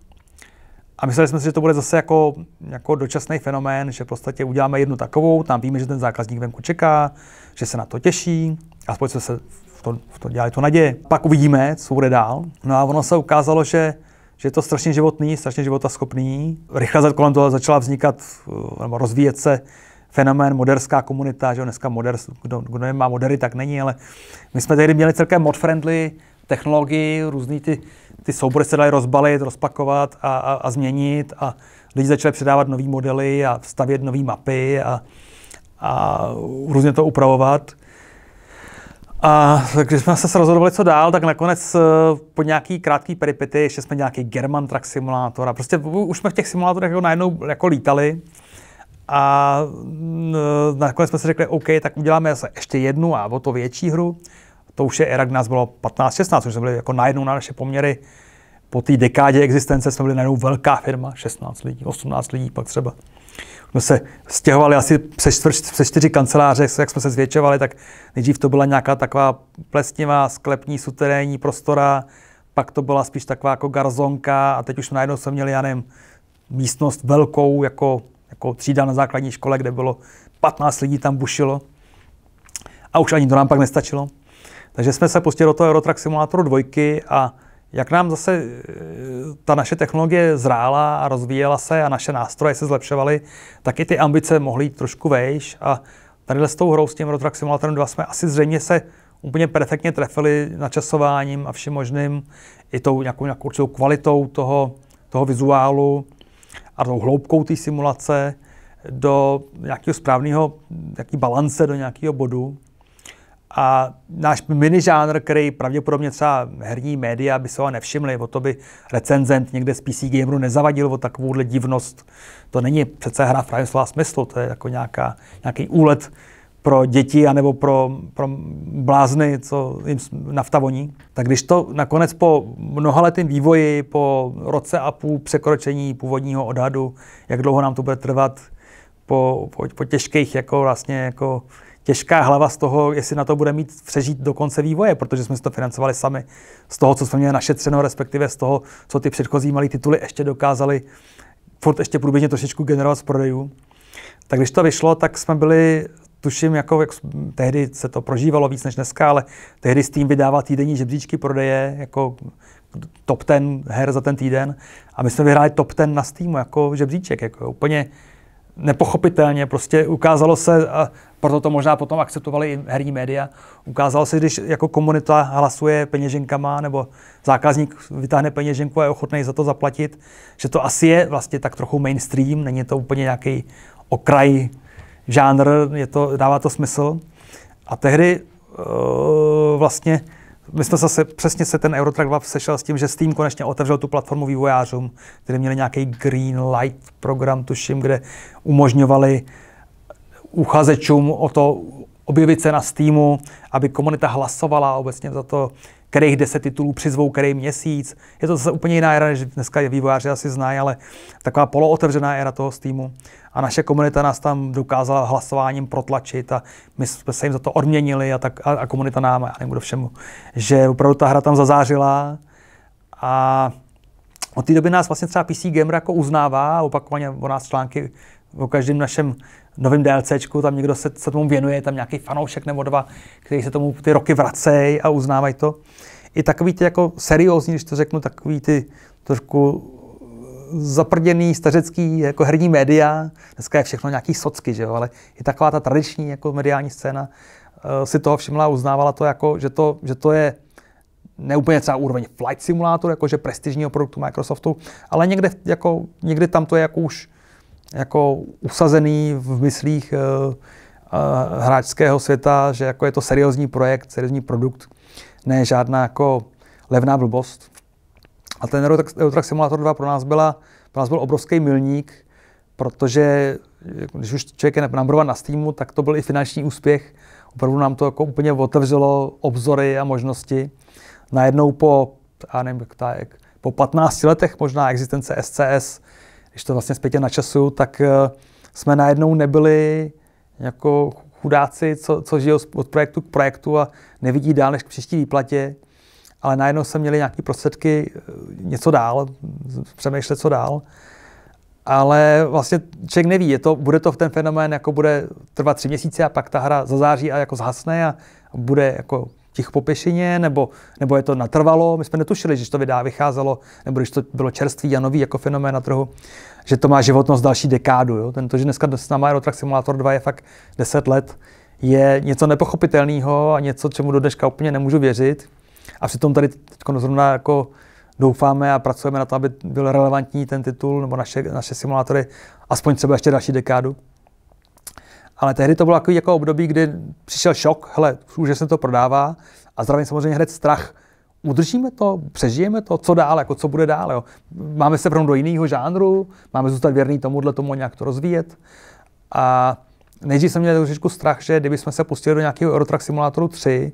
a mysleli jsme si, že to bude zase jako, jako dočasný fenomén, že v podstatě uděláme jednu takovou, tam víme, že ten zákazník venku čeká, že se na to těší, aspoň jsme se v to, v to dělali tu naděje. Pak uvidíme, co bude dál. No a ono se ukázalo, že že je to strašně životný, strašně životaschopný. Rychle kolem toho začala vznikat eh, nebo rozvíjet se fenomén moderská komunita, že dneska moder, kdo, kdo nemá modery, tak není, ale my jsme tehdy měli celkem mod-friendly technologii, různý ty ty soubory se daly rozbalit, rozpakovat a, a, a změnit a lidi začali předávat nové modely a stavět nové mapy a, a různě to upravovat. A když jsme se rozhodovali, co dál, tak nakonec eh, po nějaký krátký peripety, ještě jsme nějaký German Truck Simulator a prostě už jsme v těch simulátorech jako najednou jako lítali. A nakonec jsme si řekli, OK, tak uděláme zase ještě jednu a o to větší hru to už je era, kdy nás bylo 15-16, což jsme byli jako najednou na naše poměry. Po té dekádě existence jsme byli najednou velká firma, 16 lidí, 18 lidí pak třeba. Jsme se stěhovali asi přes, přes čtyři kanceláře, jak jsme se zvětšovali, tak nejdřív to byla nějaká taková plesnivá, sklepní, suterénní prostora, pak to byla spíš taková jako garzonka a teď už najednou jsme měli, já nevím, místnost velkou, jako, jako třída na základní škole, kde bylo 15 lidí tam bušilo. A už ani to nám pak nestačilo. Takže jsme se pustili do toho Eurotrack Simulátoru 2 a jak nám zase eh, ta naše technologie zrála a rozvíjela se a naše nástroje se zlepšovaly, tak i ty ambice mohly jít trošku vejš a tady s tou hrou s tím Eurotrack Simulatorem 2 jsme asi zřejmě se úplně perfektně trefili načasováním a vším možným, i tou nějakou, nějakou určitou kvalitou toho, toho vizuálu a tou hloubkou té simulace do nějakého správného, balance, do nějakého bodu. A náš minižánr, který pravděpodobně třeba herní média by se ho nevšimli, o to by recenzent někde z PC Gameru nezavadil o takovouhle divnost. To není přece hra v pravém slova smyslu, to je jako nějaká, nějaký úlet pro děti anebo pro, pro blázny, co jim nafta voní. Tak když to nakonec po mnohaletém vývoji, po roce a půl překročení původního odhadu, jak dlouho nám to bude trvat, po, po, po těžkých jako vlastně jako těžká hlava z toho, jestli na to bude mít přežít do konce vývoje, protože jsme si to financovali sami z toho, co jsme měli našetřeno, respektive z toho, co ty předchozí malé tituly ještě dokázali furt ještě průběžně trošičku generovat z prodejů. Tak když to vyšlo, tak jsme byli, tuším, jako jak, tehdy se to prožívalo víc než dneska, ale tehdy s tým vydává týdenní žebříčky prodeje, jako top ten her za ten týden. A my jsme vyhráli top ten na Steamu jako žebříček, jako úplně nepochopitelně prostě ukázalo se, a proto to možná potom akceptovali i herní média, ukázalo se, když jako komunita hlasuje peněženkama nebo zákazník vytáhne peněženku a je ochotný za to zaplatit, že to asi je vlastně tak trochu mainstream, není to úplně nějaký okraj žánr, je to, dává to smysl. A tehdy uh, vlastně my jsme zase přesně se ten Eurotrack 2 sešel s tím, že Steam konečně otevřel tu platformu vývojářům, kteří měli nějaký green light program, tuším, kde umožňovali uchazečům o to objevit se na Steamu, aby komunita hlasovala obecně za to, kterých deset titulů přizvou, který měsíc. Je to zase úplně jiná era, než dneska je vývojáři asi znají, ale taková polootevřená era toho Steamu. A naše komunita nás tam dokázala hlasováním protlačit a my jsme se jim za to odměnili a, tak, a, a komunita nám, já nebudu všemu, že opravdu ta hra tam zazářila a od té doby nás vlastně třeba PC Gamer jako uznává, opakovaně o nás články o každém našem novým DLCčku, tam někdo se, se tomu věnuje, tam nějaký fanoušek nebo dva, který se tomu ty roky vracejí a uznávají to. I takový ty jako seriózní, když to řeknu, takový ty trošku eh, zaprděný stařecký jako herní média, dneska je všechno nějaký socky, že jo? ale i taková ta tradiční jako mediální scéna eh, si toho všimla a uznávala to, jako, že, to, že to je neúplně třeba úroveň Flight Simulator, jakože prestižního produktu Microsoftu, ale někde, jako, někde tam to je jako už jako usazený v myslích eh, eh, hráčského světa, že jako je to seriózní projekt, seriózní produkt, ne žádná jako levná blbost. A ten Eurotrack Simulator 2 pro nás, byla, pro nás byl obrovský milník, protože jako když už člověk je number na Steamu, tak to byl i finanční úspěch. Opravdu nám to jako úplně otevřelo obzory a možnosti. Najednou po, já nevím, jak, jak po 15 letech možná existence SCS když to vlastně zpětě načasuju, tak eh, jsme najednou nebyli jako chudáci, co, co žijou od projektu k projektu a nevidí dál než k příští výplatě, ale najednou jsme měli nějaké prostředky eh, něco dál, přemýšlet co dál. Ale vlastně člověk neví, je to, bude to v ten fenomén, jako bude trvat tři měsíce a pak ta hra zazáří a jako zhasne a bude jako tich po pěšině, nebo, nebo je to natrvalo. My jsme netušili, že to vydá vycházelo, nebo když to bylo čerstvý, a nový jako fenomén na trhu, že to má životnost další dekádu. Jo. Tento, že dneska s náma Aerotrack Simulator 2 je fakt 10 let, je něco nepochopitelného a něco, čemu do dneška úplně nemůžu věřit. A přitom tady teď zrovna jako doufáme a pracujeme na to, aby byl relevantní ten titul nebo naše, naše simulátory aspoň třeba ještě další dekádu. Ale tehdy to bylo takový jako období, kdy přišel šok, hele, už se to prodává a zároveň samozřejmě hned strach. Udržíme to, přežijeme to, co dál, jako co bude dál. Jo? Máme se do jiného žánru, máme zůstat věrný tomuhle tomu nějak to rozvíjet. A nejdřív jsem měl trošičku strach, že kdybychom se pustili do nějakého Eurotrack Simulatoru 3,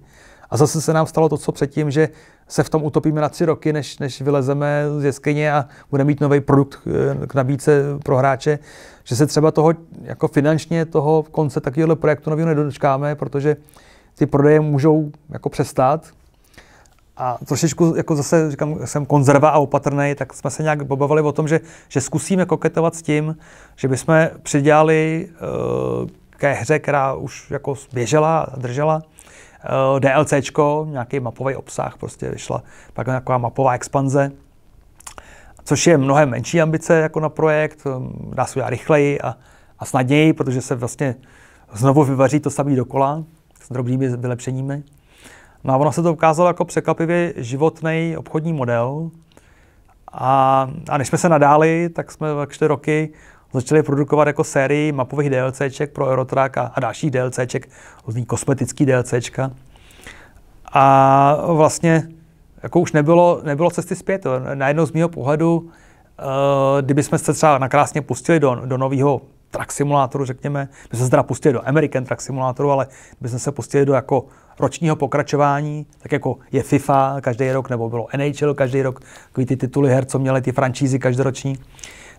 a zase se nám stalo to, co předtím, že se v tom utopíme na tři roky, než, než vylezeme z jeskyně a budeme mít nový produkt eh, k nabídce pro hráče, že se třeba toho jako finančně toho konce takového projektu nového nedočkáme, protože ty prodeje můžou jako přestát. A trošičku, jako zase říkám, jsem konzerva a opatrný, tak jsme se nějak bavili o tom, že, že zkusíme koketovat s tím, že bychom přidělali uh, ke hře, která už jako běžela, držela, Eh, DLCčko, nějaký mapový obsah, prostě vyšla pak nějaká mapová expanze, což je mnohem menší ambice jako na projekt, eh, dá se udělat rychleji a, a snadněji, protože se vlastně znovu vyvaří to samé dokola s drobnými vylepšeními. No a ono se to ukázalo jako překvapivě životný obchodní model. A, a než jsme se nadáli, tak jsme čtyři roky začali produkovat jako sérii mapových DLCček pro Eurotrack a, a dalších DLCček, různý kosmetický DLCčka. A vlastně jako už nebylo, nebylo cesty zpět. Najednou z mého pohledu, eh, kdybychom se třeba nakrásně pustili do, do nového track simulátoru, řekněme, my jsme se teda pustili do American track simulátoru, ale jsme se pustili do jako ročního pokračování, tak jako je FIFA každý rok, nebo bylo NHL každý rok, takový ty tituly her, co měly ty francízy každoroční,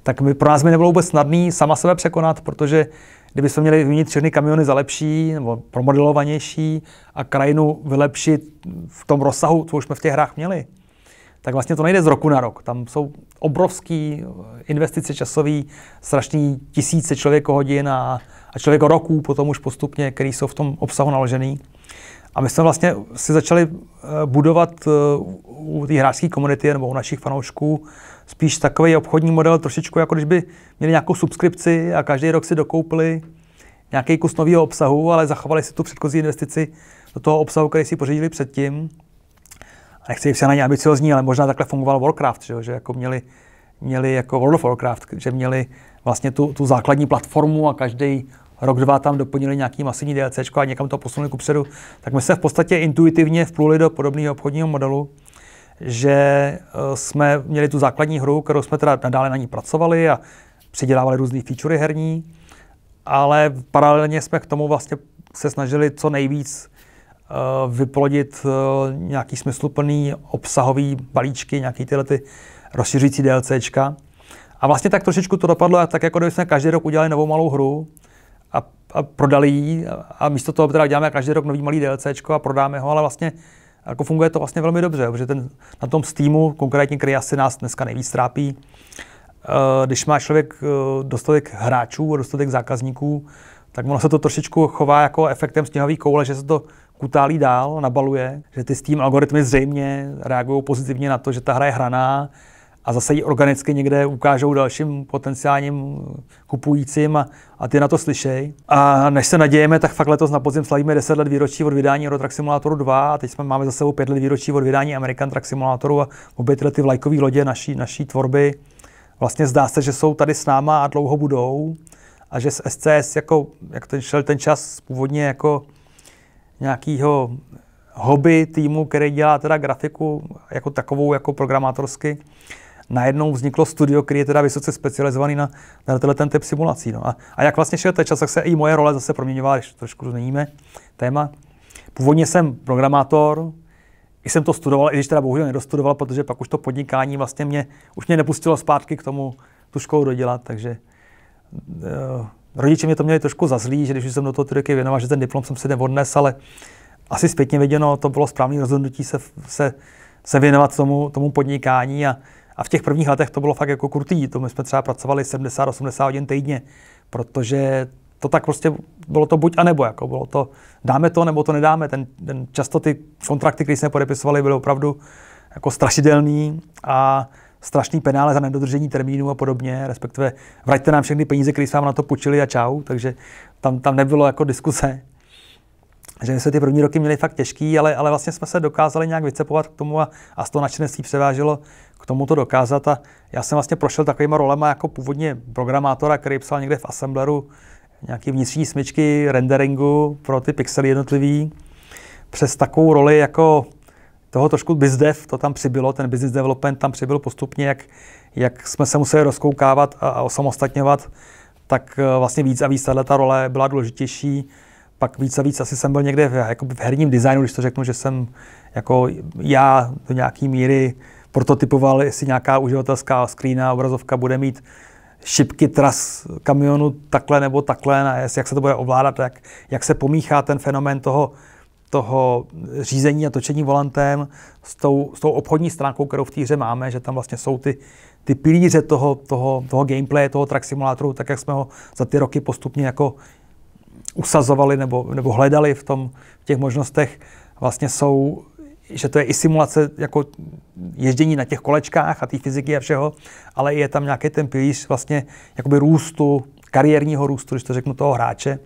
tak by, pro nás by nebylo vůbec snadné sama sebe překonat, protože kdybychom měli vyměnit všechny kamiony za lepší nebo promodelovanější a krajinu vylepšit v tom rozsahu, co už jsme v těch hrách měli, tak vlastně to nejde z roku na rok. Tam jsou obrovské eh, investice časové, strašné tisíce člověkohodin a, a člověko roků potom už postupně, který jsou v tom obsahu naložený. A my jsme vlastně si začali eh, budovat eh, u té hráčské komunity nebo u našich fanoušků spíš takový obchodní model, trošičku jako když by měli nějakou subskripci a každý rok si dokoupili nějaký kus nového obsahu, ale zachovali si tu předchozí investici do toho obsahu, který si pořídili předtím. A nechci se na ně ambiciozní, ale možná takhle fungoval Warcraft, že, že jako měli, měli jako World of Warcraft, že měli vlastně tu, tu základní platformu a každý rok, dva tam doplnili nějaký masivní DLC a někam to posunuli kupředu, tak my se v podstatě intuitivně vpluli do podobného obchodního modelu že eh, jsme měli tu základní hru, kterou jsme teda nadále na ní pracovali a přidělávali různé featurey herní, ale paralelně jsme k tomu vlastně se snažili co nejvíc eh, vyplodit eh, nějaký smysluplný obsahový balíčky, nějaký tyhle ty rozšiřující DLCčka. A vlastně tak trošičku to dopadlo tak, jako kdybychom každý rok udělali novou malou hru a, a prodali ji a místo toho teda děláme každý rok nový malý DLCčko a prodáme ho, ale vlastně jako funguje to vlastně velmi dobře, protože ten, na tom Steamu, konkrétně který asi nás dneska nejvíc trápí, eh, když má člověk eh, dostatek hráčů a dostatek zákazníků, tak ono se to trošičku chová jako efektem sněhové koule, že se to kutálí dál, nabaluje, že ty Steam algoritmy zřejmě reagují pozitivně na to, že ta hra je hraná, a zase ji organicky někde ukážou dalším potenciálním kupujícím a, a ty na to slyšej. A než se nadějeme, tak fakt letos na podzim slavíme 10 let výročí od vydání Euro Truck Simulatoru 2 a teď jsme, máme za sebou 5 let výročí od vydání American Truck Simulatoru a obě tyhle ty vlajkové lodě naší, naší tvorby vlastně zdá se, že jsou tady s náma a dlouho budou a že z SCS, jako, jak ten šel ten čas původně jako nějakého hobby týmu, který dělá teda grafiku jako takovou, jako programátorsky, najednou vzniklo studio, který je teda vysoce specializovaný na, na tenhle ten typ simulací. No. A, a jak vlastně šel ten čas, tak se i moje role zase proměňovala, když trošku změníme téma. Původně jsem programátor, i jsem to studoval, i když teda bohužel nedostudoval, protože pak už to podnikání vlastně mě, už mě nepustilo zpátky k tomu tu školu dodělat, takže uh, rodiče mě to měli trošku zazlí, že když jsem do toho ty roky věnoval, že ten diplom jsem si neodnes, ale asi zpětně viděno, to bylo správné rozhodnutí se, se, se věnovat tomu, tomu podnikání a, a v těch prvních letech to bylo fakt jako krutý. To my jsme třeba pracovali 70-80 hodin týdně, protože to tak prostě bylo to buď a nebo, jako bylo to dáme to nebo to nedáme. Ten, ten často ty kontrakty, které jsme podepisovali, byly opravdu jako strašidelný a strašný penále za nedodržení termínu a podobně, respektive vraťte nám všechny peníze, které jsme vám na to počili a čau, takže tam, tam nebylo jako diskuse že se ty první roky měly fakt těžký, ale, ale vlastně jsme se dokázali nějak vycepovat k tomu a, a z toho nadšenství převáželo k tomu to dokázat. A já jsem vlastně prošel takovýma rolema jako původně programátora, který psal někde v Assembleru nějaký vnitřní smyčky renderingu pro ty pixely jednotlivý, přes takovou roli jako toho trošku bizdev, to tam přibylo, ten business development tam přibyl postupně, jak, jak jsme se museli rozkoukávat a, a osamostatňovat, tak eh, vlastně víc a víc tahle ta role byla důležitější pak víc a víc asi jsem byl někde v, jako v herním designu, když to řeknu, že jsem jako já do nějaké míry prototypoval, jestli nějaká uživatelská screena, obrazovka bude mít šipky tras kamionu takhle nebo takhle, a jak se to bude ovládat, jak, jak se pomíchá ten fenomén toho, toho řízení a točení volantem s tou, s tou obchodní stránkou, kterou v té hře máme, že tam vlastně jsou ty, ty pilíře toho, toho, toho gameplay, toho track simulátoru, tak jak jsme ho za ty roky postupně jako, usazovali nebo, nebo hledali v, tom, v těch možnostech, vlastně jsou, že to je i simulace jako ježdění na těch kolečkách a té fyziky a všeho, ale je tam nějaký ten pilíř vlastně jakoby růstu, kariérního růstu, když to řeknu toho hráče.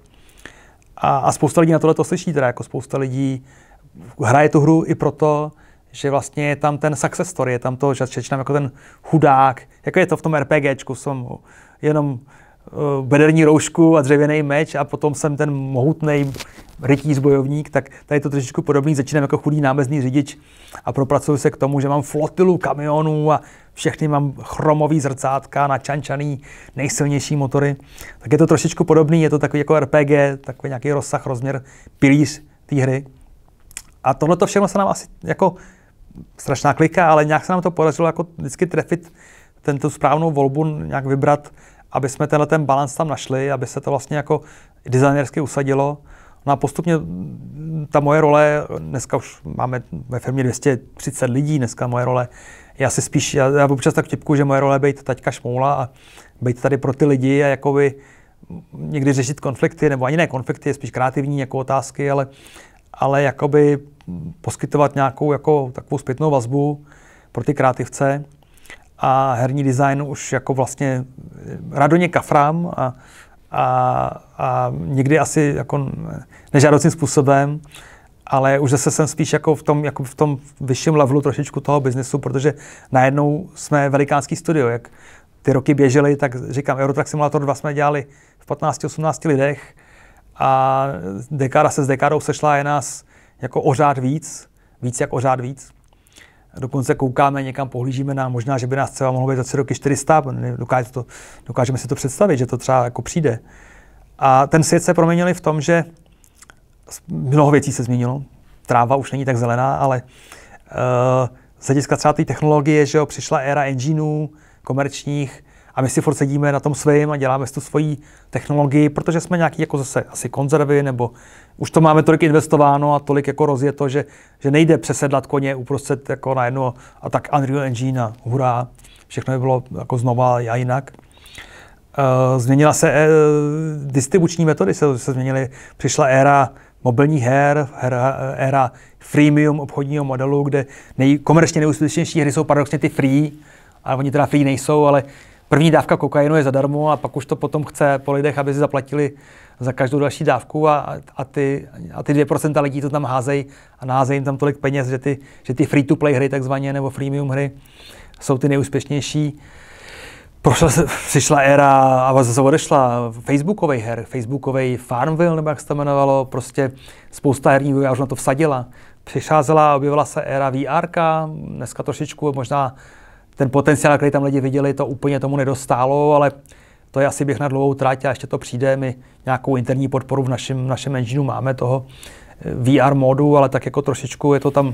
A, a spousta lidí na tohle to slyší, teda jako spousta lidí hraje tu hru i proto, že vlastně je tam ten success story, je tam to, že tam jako ten chudák, jako je to v tom RPGčku, jsem jenom bederní roušku a dřevěný meč a potom jsem ten mohutný rytíř bojovník, tak tady je to trošičku podobný. Začínám jako chudý námezný řidič a propracuju se k tomu, že mám flotilu kamionů a všechny mám chromový zrcátka, načančaný nejsilnější motory. Tak je to trošičku podobný, je to takový jako RPG, takový nějaký rozsah, rozměr, pilíř té hry. A tohle to všechno se nám asi jako strašná klika, ale nějak se nám to podařilo jako vždycky trefit tento správnou volbu, nějak vybrat aby jsme tenhle ten balans tam našli, aby se to vlastně jako designersky usadilo. No a postupně mm, ta moje role, dneska už máme ve firmě 230 lidí, dneska moje role Já si spíš, já, já občas tak tipku, že moje role je být taťka šmoula a být tady pro ty lidi a jakoby někdy řešit konflikty, nebo ani ne konflikty, je spíš kreativní jako otázky, ale, ale jakoby poskytovat nějakou jako takovou zpětnou vazbu pro ty kreativce a herní design už jako vlastně eh, radoně kafrám a, a, a někdy asi jako nežádoucím způsobem, ale už zase jsem spíš jako v tom, jako v tom vyšším levelu trošičku toho biznesu, protože najednou jsme velikánský studio, jak ty roky běžely, tak říkám, Eurotrack Simulator 2 jsme dělali v 15-18 lidech a dekáda se s dekádou sešla je nás jako ořád víc, víc jak ořád víc dokonce koukáme někam, pohlížíme na možná, že by nás třeba mohlo být za tři roky 400, dokáže to, dokážeme si to představit, že to třeba jako přijde. A ten svět se proměnil v tom, že mnoho věcí se změnilo. Tráva už není tak zelená, ale uh, z hlediska třeba té technologie, že jo, přišla éra engineů komerčních, a my si furt sedíme na tom svém a děláme si tu svoji technologii, protože jsme nějaký jako zase asi konzervy, nebo už to máme tolik investováno a tolik jako rozjeto, že, že nejde přesedlat koně uprostřed jako na jedno a tak Unreal Engine a hurá, všechno by bylo jako znova a jinak. Eh, změnila se e, distribuční metody, se, se změnily. Přišla éra mobilních her, her, éra freemium obchodního modelu, kde nej, komerčně nejúspěšnější hry jsou paradoxně ty free, ale oni teda free nejsou, ale první dávka kokainu je zadarmo a pak už to potom chce po lidech, aby si zaplatili za každou další dávku a, a, ty, a ty 2% lidí to tam házejí a naházejí jim tam tolik peněz, že ty, že ty free-to-play hry takzvaně nebo freemium hry jsou ty nejúspěšnější. Prošla, přišla éra a vás zase odešla Facebookovej her, facebookové Farmville, nebo jak se to jmenovalo, prostě spousta herních vývojářů na to vsadila. Přicházela a objevila se éra VR, dneska trošičku možná ten potenciál, který tam lidi viděli, to úplně tomu nedostálo, ale to je asi běh na dlouhou trať a ještě to přijde. My nějakou interní podporu v našem, našem engineu máme toho eh, VR modu, ale tak jako trošičku je to tam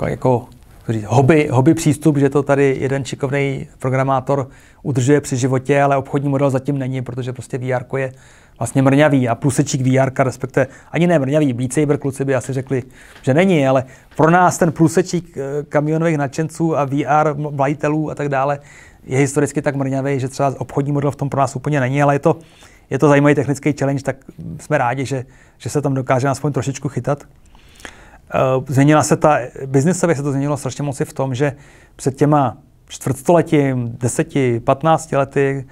uh, jako říct, hobby, hobby přístup, že to tady jeden čikovný programátor udržuje při životě, ale obchodní model zatím není, protože prostě VR je vlastně mrňavý a plusečík výjarka, respektive ani ne mrňavý, Saber kluci by asi řekli, že není, ale pro nás ten plusečík eh, kamionových nadšenců a VR vlajitelů a tak dále je historicky tak mrňavý, že třeba obchodní model v tom pro nás úplně není, ale je to, je to zajímavý technický challenge, tak jsme rádi, že, že se tam dokáže aspoň trošičku chytat. Eh, změnila se ta, biznisově se to změnilo strašně moc i v tom, že před těma čtvrtstoletím, deseti, patnácti lety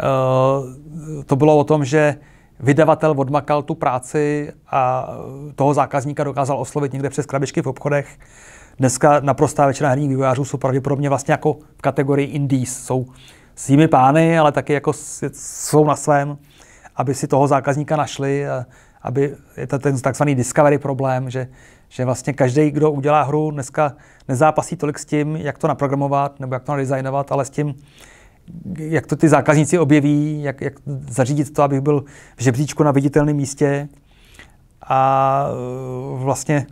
Eh, to bylo o tom, že vydavatel odmakal tu práci a toho zákazníka dokázal oslovit někde přes krabičky v obchodech. Dneska naprostá většina herních vývojářů jsou pravděpodobně vlastně jako v kategorii indies. Jsou svými pány, ale taky jako jsou na svém, aby si toho zákazníka našli, eh, aby je to ten takzvaný discovery problém, že, že vlastně každý, kdo udělá hru, dneska nezápasí tolik s tím, jak to naprogramovat nebo jak to nadizajnovat, ale s tím, jak to ty zákazníci objeví, jak, jak zařídit to, abych byl v žebříčku na viditelném místě. A e, vlastně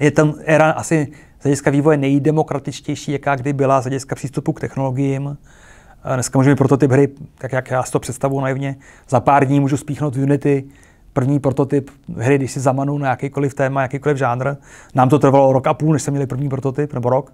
je tam éra asi z hlediska vývoje nejdemokratičtější, jaká kdy byla z hlediska přístupu k technologiím. Dneska můžeme prototyp hry, tak jak já si to představu naivně, za pár dní můžu spíchnout v Unity první prototyp hry, když si zamanu na jakýkoliv téma, jakýkoliv žánr. Nám to trvalo rok a půl, než jsme měli první prototyp, nebo rok.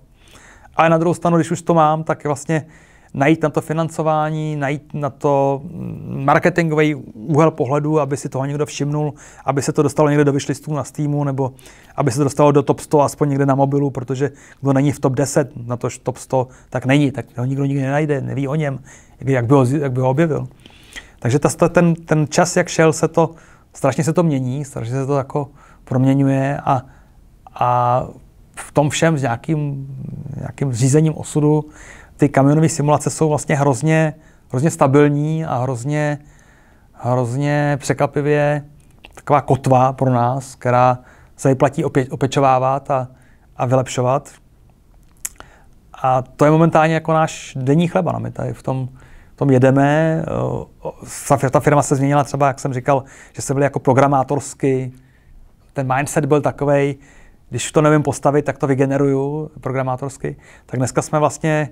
Ale na druhou stranu, když už to mám, tak vlastně najít na to financování, najít na to marketingový úhel pohledu, aby si toho někdo všimnul, aby se to dostalo někde do vyšlistů na Steamu, nebo aby se to dostalo do top 100 aspoň někde na mobilu, protože kdo není v top 10, na to top 100, tak není, tak ho nikdo nikdy nenajde, neví o něm, jak by ho, jak by ho objevil. Takže ta, ten, ten čas, jak šel, se to, strašně se to mění, strašně se to jako proměňuje a, a v tom všem s nějakým, nějakým řízením osudu ty kamionové simulace jsou vlastně hrozně, hrozně stabilní a hrozně, hrozně překvapivě taková kotva pro nás, která se vyplatí opět, opečovávat a, a vylepšovat. A to je momentálně jako náš denní chleba. No, my tady v tom, v tom jedeme. Ta firma se změnila třeba, jak jsem říkal, že se byli jako programátorsky. Ten mindset byl takový, když to nevím postavit, tak to vygeneruju programátorsky. Tak dneska jsme vlastně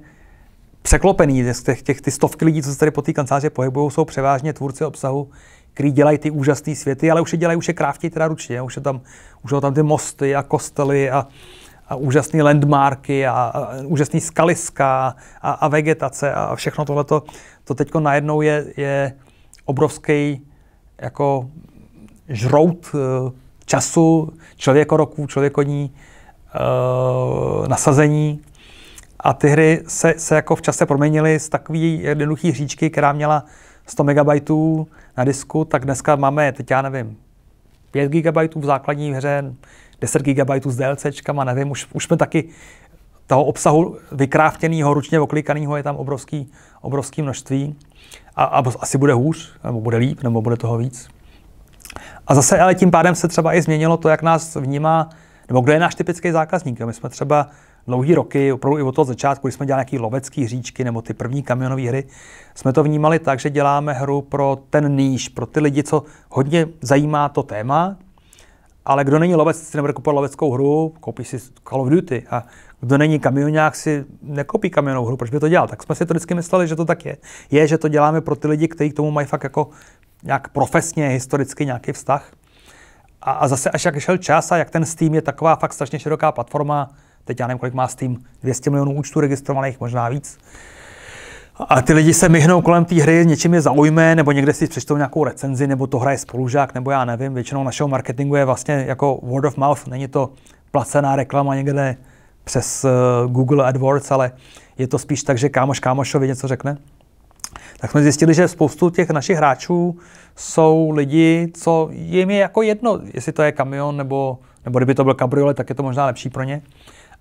překlopený. Těch, těch, ty stovky lidí, co se tady po té kanceláři pohybují, jsou převážně tvůrci obsahu, který dělají ty úžasné světy, ale už je dělají, už je kráftí teda ručně. Už, je tam, už jsou tam ty mosty a kostely a, a úžasné landmarky a, a úžasné skaliska a, a vegetace a všechno tohle To teď najednou je, je obrovský jako žrout eh, času, člověko roku, člověko dní, eh, nasazení a ty hry se, se jako v čase proměnily z takové jednoduché hříčky, která měla 100 MB na disku, tak dneska máme, teď já nevím, 5 GB v základní hře, 10 GB s DLCčkama, nevím, už, už jsme taky toho obsahu vykráftěného, ručně oklikaného je tam obrovský, obrovský množství. A, a asi bude hůř, nebo bude líp, nebo bude toho víc. A zase ale tím pádem se třeba i změnilo to, jak nás vnímá, nebo kdo je náš typický zákazník. My jsme třeba dlouhý roky, opravdu i od toho začátku, když jsme dělali nějaký lovecký říčky nebo ty první kamionové hry, jsme to vnímali tak, že děláme hru pro ten níž, pro ty lidi, co hodně zajímá to téma, ale kdo není lovec, si nebude kupovat loveckou hru, koupí si Call of Duty. A kdo není kamionák, si nekoupí kamionovou hru, proč by to dělal? Tak jsme si to vždycky mysleli, že to tak je. Je, že to děláme pro ty lidi, kteří k tomu mají fakt jako nějak profesně, historicky nějaký vztah. A, a zase až jak šel čas a jak ten Steam je taková fakt strašně široká platforma, Teď já nevím, kolik má s tím 200 milionů účtů registrovaných, možná víc. A ty lidi se myhnou kolem té hry, něčím je zaujme, nebo někde si přečtou nějakou recenzi, nebo to hraje spolužák, nebo já nevím. Většinou našeho marketingu je vlastně jako word of mouth, není to placená reklama někde přes eh, Google AdWords, ale je to spíš tak, že kámoš kámošovi něco řekne. Tak jsme zjistili, že spoustu těch našich hráčů jsou lidi, co jim je jako jedno, jestli to je kamion nebo, nebo kdyby to byl kabriolet, tak je to možná lepší pro ně.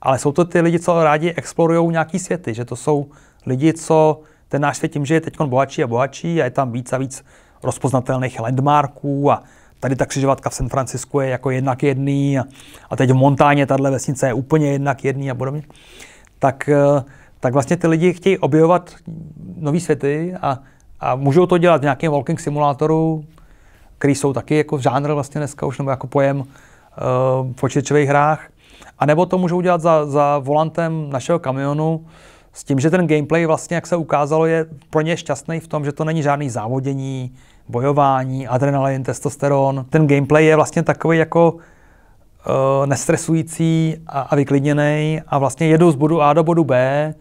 Ale jsou to ty lidi, co rádi explorují nějaký světy, že to jsou lidi, co ten náš svět tím, že je teď bohatší a bohatší a je tam víc a víc rozpoznatelných landmarků a tady ta křižovatka v San Francisku je jako jednak jedný a, a teď v Montáně tahle vesnice je úplně jednak jedný a podobně, tak, eh, tak vlastně ty lidi chtějí objevovat nové světy a, a můžou to dělat v nějakém walking simulátoru, který jsou taky jako žánr vlastně dneska už, nebo jako pojem uh, v počítačových hrách, a nebo to můžou dělat za, za volantem našeho kamionu, s tím, že ten gameplay vlastně, jak se ukázalo, je pro ně šťastný v tom, že to není žádný závodění, bojování, adrenalin, testosteron. Ten gameplay je vlastně takový jako uh, nestresující a, a vyklidněný a vlastně jedu z bodu A do bodu B,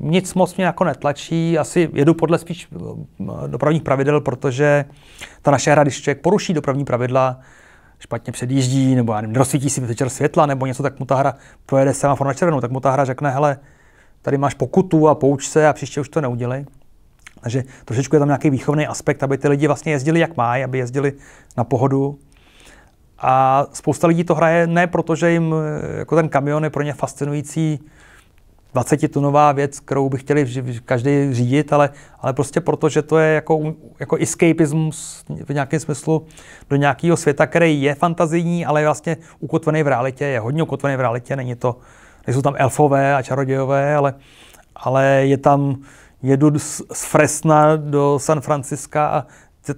nic moc mě jako netlačí, asi jedu podle spíš eh, dopravních pravidel, protože ta naše hra, když člověk poruší dopravní pravidla, špatně předjíždí, nebo já nevím, rozsvítí si večer světla, nebo něco, tak mu ta hra projede sama na červenou, tak mu ta hra řekne, hele, tady máš pokutu a pouč se a příště už to neudělej. Takže trošičku je tam nějaký výchovný aspekt, aby ty lidi vlastně jezdili jak mají, aby jezdili na pohodu. A spousta lidí to hraje ne proto, že jim jako ten kamion je pro ně fascinující 20-tunová věc, kterou by chtěli každý řídit, ale, ale prostě proto, že to je jako, jako escapismus v nějakém smyslu do nějakého světa, který je fantazijní, ale je vlastně ukotvený v realitě, je hodně ukotvený v realitě, není to, nejsou tam elfové a čarodějové, ale, ale je tam, jedu z, z Fresna do San Franciska a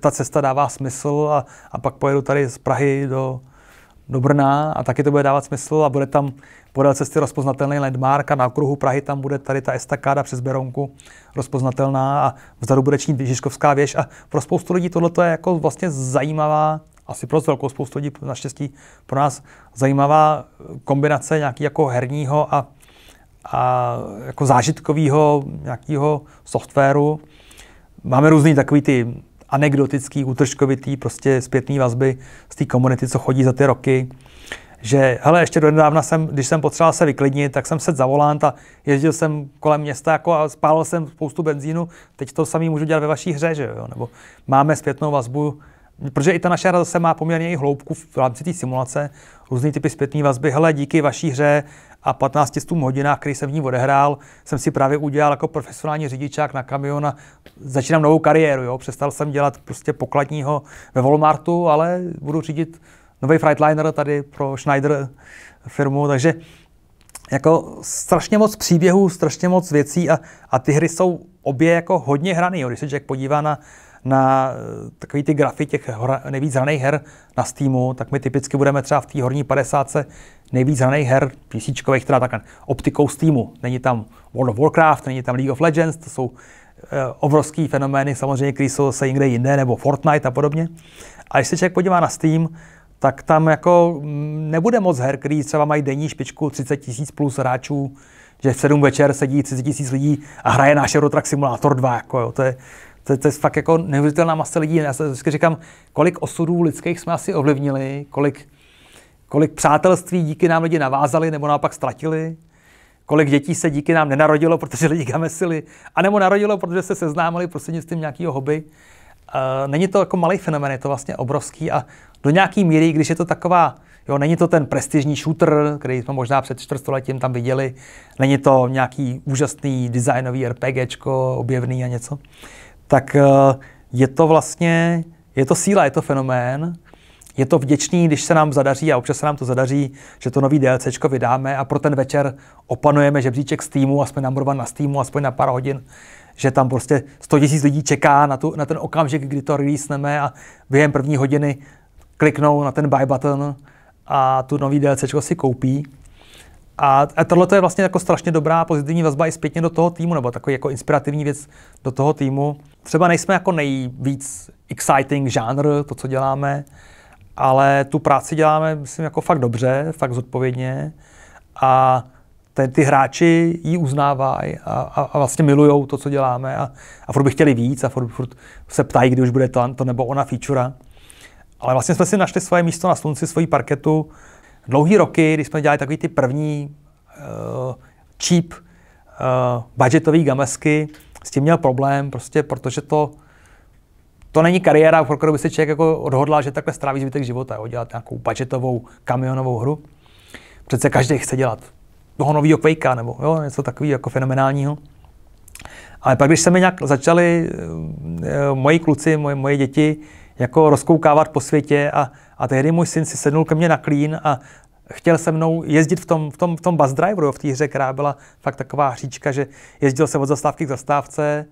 ta cesta dává smysl a, a pak pojedu tady z Prahy do, do Brna a taky to bude dávat smysl a bude tam podél cesty rozpoznatelný landmark a na okruhu Prahy tam bude tady ta estakáda přes Beronku rozpoznatelná a vzadu bude činit Žižkovská věž a pro spoustu lidí tohle je jako vlastně zajímavá, asi pro velkou spoustu lidí naštěstí pro nás zajímavá kombinace nějaký jako herního a, a jako zážitkového nějakého softwaru. Máme různý takový ty anekdotický, útržkovitý prostě zpětný vazby z té komunity, co chodí za ty roky. Že, hele, ještě do nedávna jsem, když jsem potřeboval se vyklidnit, tak jsem se za volant a jezdil jsem kolem města jako a spálil jsem spoustu benzínu. Teď to samý můžu dělat ve vaší hře, že jo? Nebo máme zpětnou vazbu, protože i ta naše hra zase má poměrně i hloubku v rámci té simulace, různý typy zpětné vazby. Hele, díky vaší hře a 15 hodinách, který jsem v ní odehrál, jsem si právě udělal jako profesionální řidičák na kamion a začínám novou kariéru. Jo. Přestal jsem dělat prostě pokladního ve Walmartu, ale budu řídit nový Freightliner tady pro Schneider firmu, takže jako strašně moc příběhů, strašně moc věcí a, a ty hry jsou obě jako hodně hrané. Když se člověk podívá na na eh, takový ty grafy těch nejvíc hraných her na Steamu, tak my typicky budeme třeba v té horní 50 nejvíc hraných her písíčkových, teda takhle optikou Steamu. Není tam World of Warcraft, není tam League of Legends, to jsou eh, obrovský fenomény, samozřejmě, které jsou se někde jinde, nebo Fortnite a podobně. A když se člověk podívá na Steam, tak tam jako mm, nebude moc her, který třeba mají denní špičku 30 tisíc plus hráčů, že v 7 večer sedí 30 tisíc lidí a hraje náš Eurotrack Simulator 2, jako jo, to je, to, to je fakt jako neuvěřitelná masa lidí. Já se vždycky říkám, kolik osudů lidských jsme asi ovlivnili, kolik, kolik přátelství díky nám lidi navázali nebo naopak ztratili, kolik dětí se díky nám nenarodilo, protože lidi gamesili, anebo narodilo, protože se seznámili prostřednictvím nějakého hobby. Uh, není to jako malý fenomen, je to vlastně obrovský a do nějaký míry, když je to taková, jo, není to ten prestižní shooter, který jsme možná před čtvrtstoletím tam viděli, není to nějaký úžasný designový RPGčko, objevný a něco, tak eh, je to vlastně, je to síla, je to fenomén, je to vděčný, když se nám zadaří a občas se nám to zadaří, že to nový DLCčko vydáme a pro ten večer opanujeme žebříček z týmu, aspoň number one na Steamu, aspoň na pár hodin, že tam prostě 100 000 lidí čeká na, tu, na ten okamžik, kdy to releaseneme a během první hodiny kliknou na ten buy button a tu nový DLCčko si koupí. A, a tohle je vlastně jako strašně dobrá pozitivní vazba i zpětně do toho týmu, nebo takový jako inspirativní věc do toho týmu, třeba nejsme jako nejvíc exciting žánr, to, co děláme, ale tu práci děláme, myslím, jako fakt dobře, fakt zodpovědně a ten, ty hráči ji uznávají a, a, a vlastně milují to, co děláme a, a furt by chtěli víc a furt, furt se ptají, kdy už bude to, to nebo ona feature. Ale vlastně jsme si našli svoje místo na slunci, svoji parketu. Dlouhý roky, když jsme dělali takový ty první uh, eh, cheap uh, eh, budgetový gamesky, s tím měl problém, prostě protože to, to není kariéra, pro kterou by se člověk jako odhodlal, že takhle stráví zbytek života, jo, dělat nějakou budgetovou kamionovou hru. Přece každý chce dělat toho nového Quakea nebo jo, něco takového jako fenomenálního. Ale pak, když se mi nějak začali e, moji kluci, moje, moje děti, jako rozkoukávat po světě a, a tehdy můj syn si sednul ke mně na klín a chtěl se mnou jezdit v tom, v tom, v tom bus driveru, v té hře, která byla fakt taková hříčka, že jezdil se od zastávky k zastávce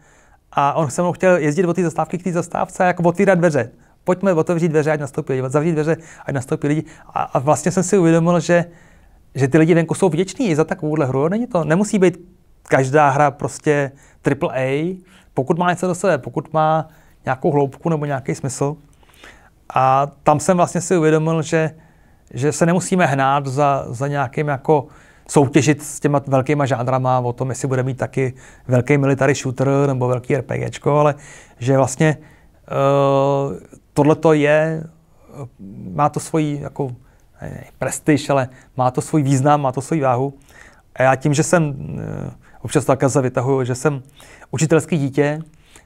a on se mnou chtěl jezdit od té zastávky k té zastávce a jako otvírat dveře. Pojďme otevřít dveře, ať nastoupí lidi, zavřít dveře, ať nastoupí lidi. A, a vlastně jsem si uvědomil, že, že ty lidi venku jsou vděční za takovouhle hru. Není to, nemusí být každá hra prostě AAA, pokud má něco do sebe, pokud má nějakou hloubku nebo nějaký smysl. A tam jsem vlastně si uvědomil, že že se nemusíme hnát za, za nějakým jako soutěžit s těma velkýma žádrama o tom, jestli bude mít taky velký military shooter nebo velký RPGčko, ale že vlastně uh, eh, tohle to je, má to svoji jako ne, prestiž, ale má to svůj význam, má to svůj váhu. A já tím, že jsem, uh, občas také se vytahuju, že jsem učitelský dítě,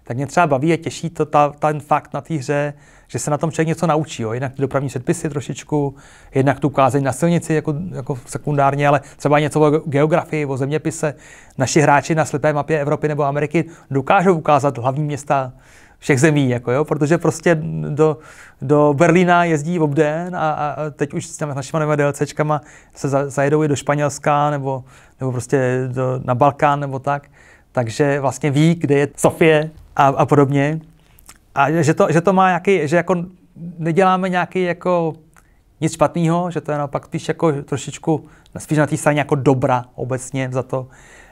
tak mě třeba baví a těší to, ta, ten fakt na té hře, že se na tom člověk něco naučí. Jo. Jednak ty dopravní předpisy trošičku, jednak tu kázeň na silnici jako, jako sekundárně, ale třeba něco o geografii, o zeměpise. Naši hráči na slepé mapě Evropy nebo Ameriky dokážou ukázat hlavní města všech zemí, jako jo, protože prostě do, do Berlína jezdí obden a, a teď už s našimi novými DLCčkama se za, zajedou i do Španělska nebo, nebo prostě do, na Balkán nebo tak. Takže vlastně ví, kde je Sofie, a, a podobně. A že to, že to má nějaký, že jako neděláme nějaký jako nic špatného, že to je naopak spíš jako trošičku, spíš na té straně jako dobra obecně za to,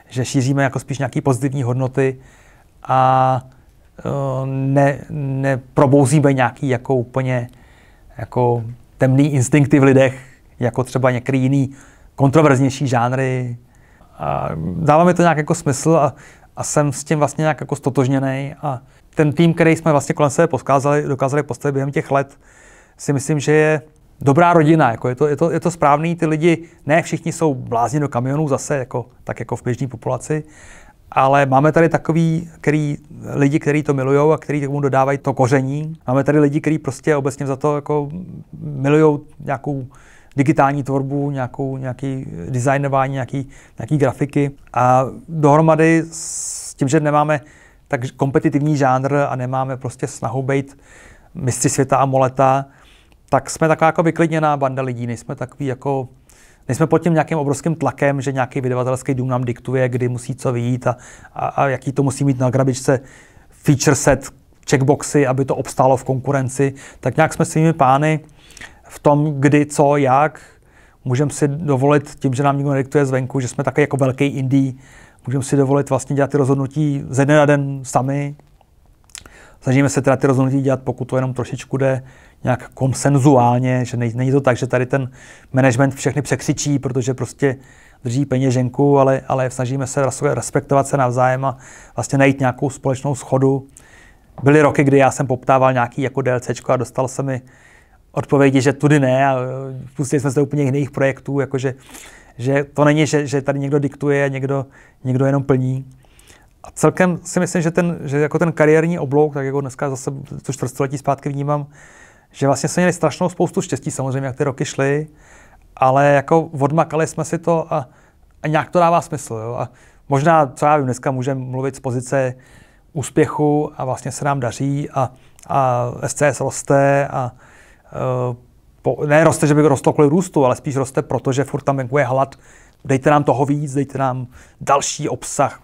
že šíříme jako spíš nějaké pozitivní hodnoty a e, ne, neprobouzíme nějaký jako úplně jako temný instinkty v lidech, jako třeba některý jiný kontroverznější žánry. A dáváme to nějak jako smysl a a jsem s tím vlastně nějak jako stotožněný a ten tým, který jsme vlastně kolem sebe poskázali, dokázali postavit během těch let, si myslím, že je dobrá rodina, jako je to, je to, je to správný, ty lidi, ne všichni jsou blázni do kamionů zase, jako, tak jako v běžné populaci, ale máme tady takový který, lidi, kteří to milují a kteří tomu dodávají to koření. Máme tady lidi, kteří prostě obecně za to jako milují nějakou digitální tvorbu, nějakou, nějaký eh, designování, nějaký, nějaký grafiky. A dohromady s tím, že nemáme tak kompetitivní žánr a nemáme prostě snahu být mistři světa a moleta, tak jsme taková jako vyklidněná banda lidí, nejsme takový jako nejsme pod tím nějakým obrovským tlakem, že nějaký vydavatelský dům nám diktuje, kdy musí co vyjít a, a, a jaký to musí mít na grabičce feature set, checkboxy, aby to obstálo v konkurenci, tak nějak jsme svými pány v tom, kdy, co, jak. Můžeme si dovolit tím, že nám nikdo nediktuje zvenku, že jsme také jako velký indie, můžeme si dovolit vlastně dělat ty rozhodnutí ze dne na den sami. Snažíme se teda ty rozhodnutí dělat, pokud to jenom trošičku jde, nějak konsenzuálně, že není to tak, že tady ten management všechny překřičí, protože prostě drží peněženku, ale, ale snažíme se respektovat se navzájem a vlastně najít nějakou společnou schodu. Byly roky, kdy já jsem poptával nějaký jako DLCčko a dostal se mi odpovědi, že tudy ne a e, pustili jsme se do úplně jiných projektů, jakože že to není, že, že tady někdo diktuje a někdo, někdo jenom plní. A celkem si myslím, že, ten, že jako ten kariérní oblouk, tak jako dneska zase to čtvrtstoletí zpátky vnímám, že vlastně jsme měli strašnou spoustu štěstí samozřejmě, jak ty roky šly, ale jako odmakali jsme si to a, a nějak to dává smysl. Jo? A možná, co já vím, dneska můžeme mluvit z pozice úspěchu a vlastně se nám daří a, a SCS roste a, Eh, po, ne roste, že by rostlo kvůli růstu, ale spíš roste, protože furt tam venku jako je hlad. Dejte nám toho víc, dejte nám další obsah.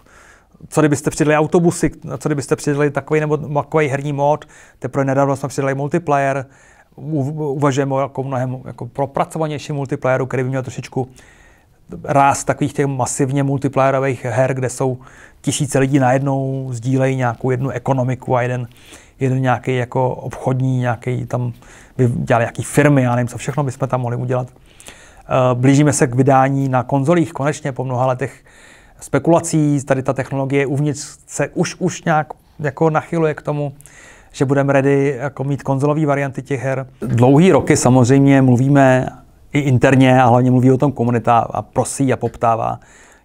Co kdybyste přidali autobusy, co kdybyste přidali takový nebo takový herní mod, teprve nedávno jsme přidali multiplayer, uvažujeme o jako mnohem jako propracovanější multiplayeru, který by měl trošičku ráz takových těch masivně multiplayerových her, kde jsou tisíce lidí najednou, sdílejí nějakou jednu ekonomiku a jeden, je to nějaký jako obchodní, nějaký tam by dělali nějaký firmy, já nevím, co všechno bychom tam mohli udělat. Eh, blížíme se k vydání na konzolích konečně po mnoha letech spekulací, tady ta technologie uvnitř se už, už nějak jako nachyluje k tomu, že budeme ready jako mít konzolové varianty těch her. Dlouhý roky samozřejmě mluvíme i interně a hlavně mluví o tom komunita a prosí a poptává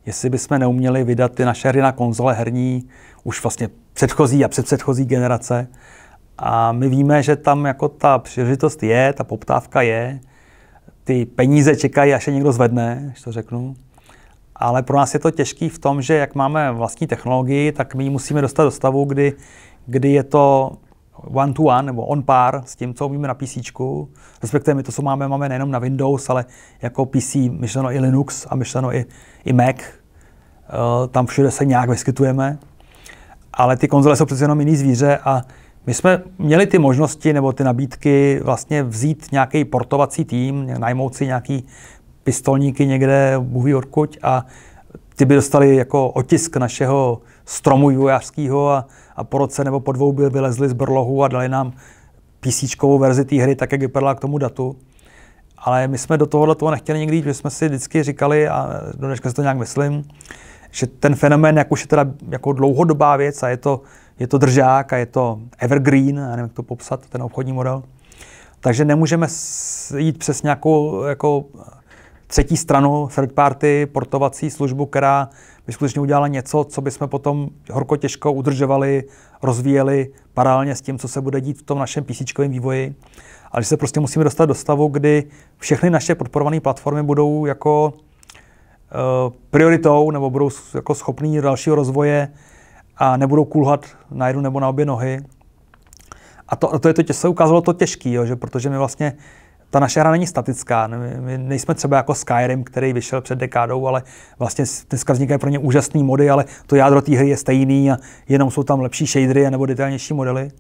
jestli bychom neuměli vydat ty naše hry na konzole herní, už vlastně předchozí a předpředchozí generace. A my víme, že tam jako ta příležitost je, ta poptávka je, ty peníze čekají, až je někdo zvedne, až to řeknu. Ale pro nás je to těžký v tom, že jak máme vlastní technologii, tak my ji musíme dostat do stavu, kdy, kdy je to one to one nebo on par s tím, co umíme na PC. Respektive my to, co máme, máme nejenom na Windows, ale jako PC, myšleno i Linux a myšleno i, i Mac. Eh, tam všude se nějak vyskytujeme. Ale ty konzole jsou přece jenom jiný zvíře a my jsme měli ty možnosti nebo ty nabídky vlastně vzít nějaký portovací tým, najmout si nějaký pistolníky někde, buví odkuď a ty by dostali jako otisk našeho stromu vývojářského a a po roce nebo po dvou by vylezli z brlohu a dali nám písíčkovou verzi té hry, tak jak vypadala k tomu datu. Ale my jsme do tohohle toho nechtěli nikdy, že jsme si vždycky říkali, a do dneška si to nějak myslím, že ten fenomén, jak už je teda jako dlouhodobá věc a je to, je to držák a je to evergreen, já nevím, jak to popsat, ten obchodní model, takže nemůžeme jít přes nějakou jako třetí stranu, third party, portovací službu, která by skutečně udělala něco, co by jsme potom horko těžko udržovali, rozvíjeli paralelně s tím, co se bude dít v tom našem PC vývoji. Ale že se prostě musíme dostat do stavu, kdy všechny naše podporované platformy budou jako eh, prioritou nebo budou jako schopný dalšího rozvoje a nebudou kulhat na jednu nebo na obě nohy. A to, a to, je to tě, se ukázalo to těžký, jo, že protože my vlastně ta naše hra není statická. My nejsme třeba jako Skyrim, který vyšel před dekádou, ale vlastně dneska vznikají pro ně úžasné mody, ale to jádro té hry je stejný a jenom jsou tam lepší shadery nebo detailnější modely.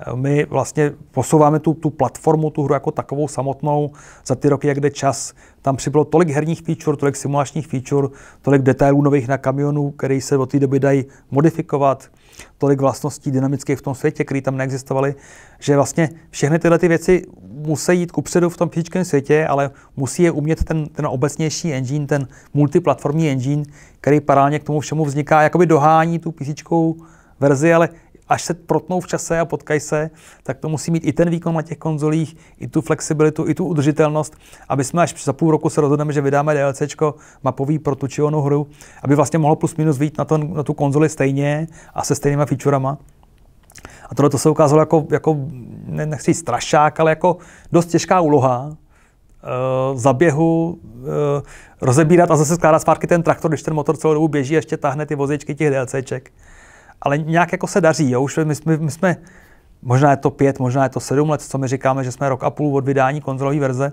Eh, my vlastně posouváme tu, tu platformu, tu hru jako takovou samotnou. Za ty roky, jak jde čas, tam přibylo tolik herních feature, tolik simulačních feature, tolik detailů nových na kamionu, které se od té doby dají modifikovat, tolik vlastností dynamických v tom světě, které tam neexistovaly, že vlastně všechny tyhle ty věci musí jít kupředu v tom fyzickém světě, ale musí je umět ten, ten obecnější engine, ten multiplatformní engine, který paralelně k tomu všemu vzniká, jakoby dohání tu písíčkou verzi, ale až se protnou v čase a potkají se, tak to musí mít i ten výkon na těch konzolích, i tu flexibilitu, i tu udržitelnost, aby jsme až za půl roku se rozhodneme, že vydáme DLC mapový pro tu či hru, aby vlastně mohlo plus minus vyjít na, to, na tu konzoli stejně a se stejnýma featurema. A tohle to se ukázalo jako, jako ne, nechci strašák, ale jako dost těžká úloha, e, eh, zaběhu e, eh, rozebírat a zase skládat zpátky ten traktor, když ten motor celou dobu běží a ještě tahne ty vozičky těch DLCček. Ale nějak jako se daří, jo? už my jsme, my jsme, možná je to pět, možná je to sedm let, co my říkáme, že jsme rok a půl od vydání konzolové verze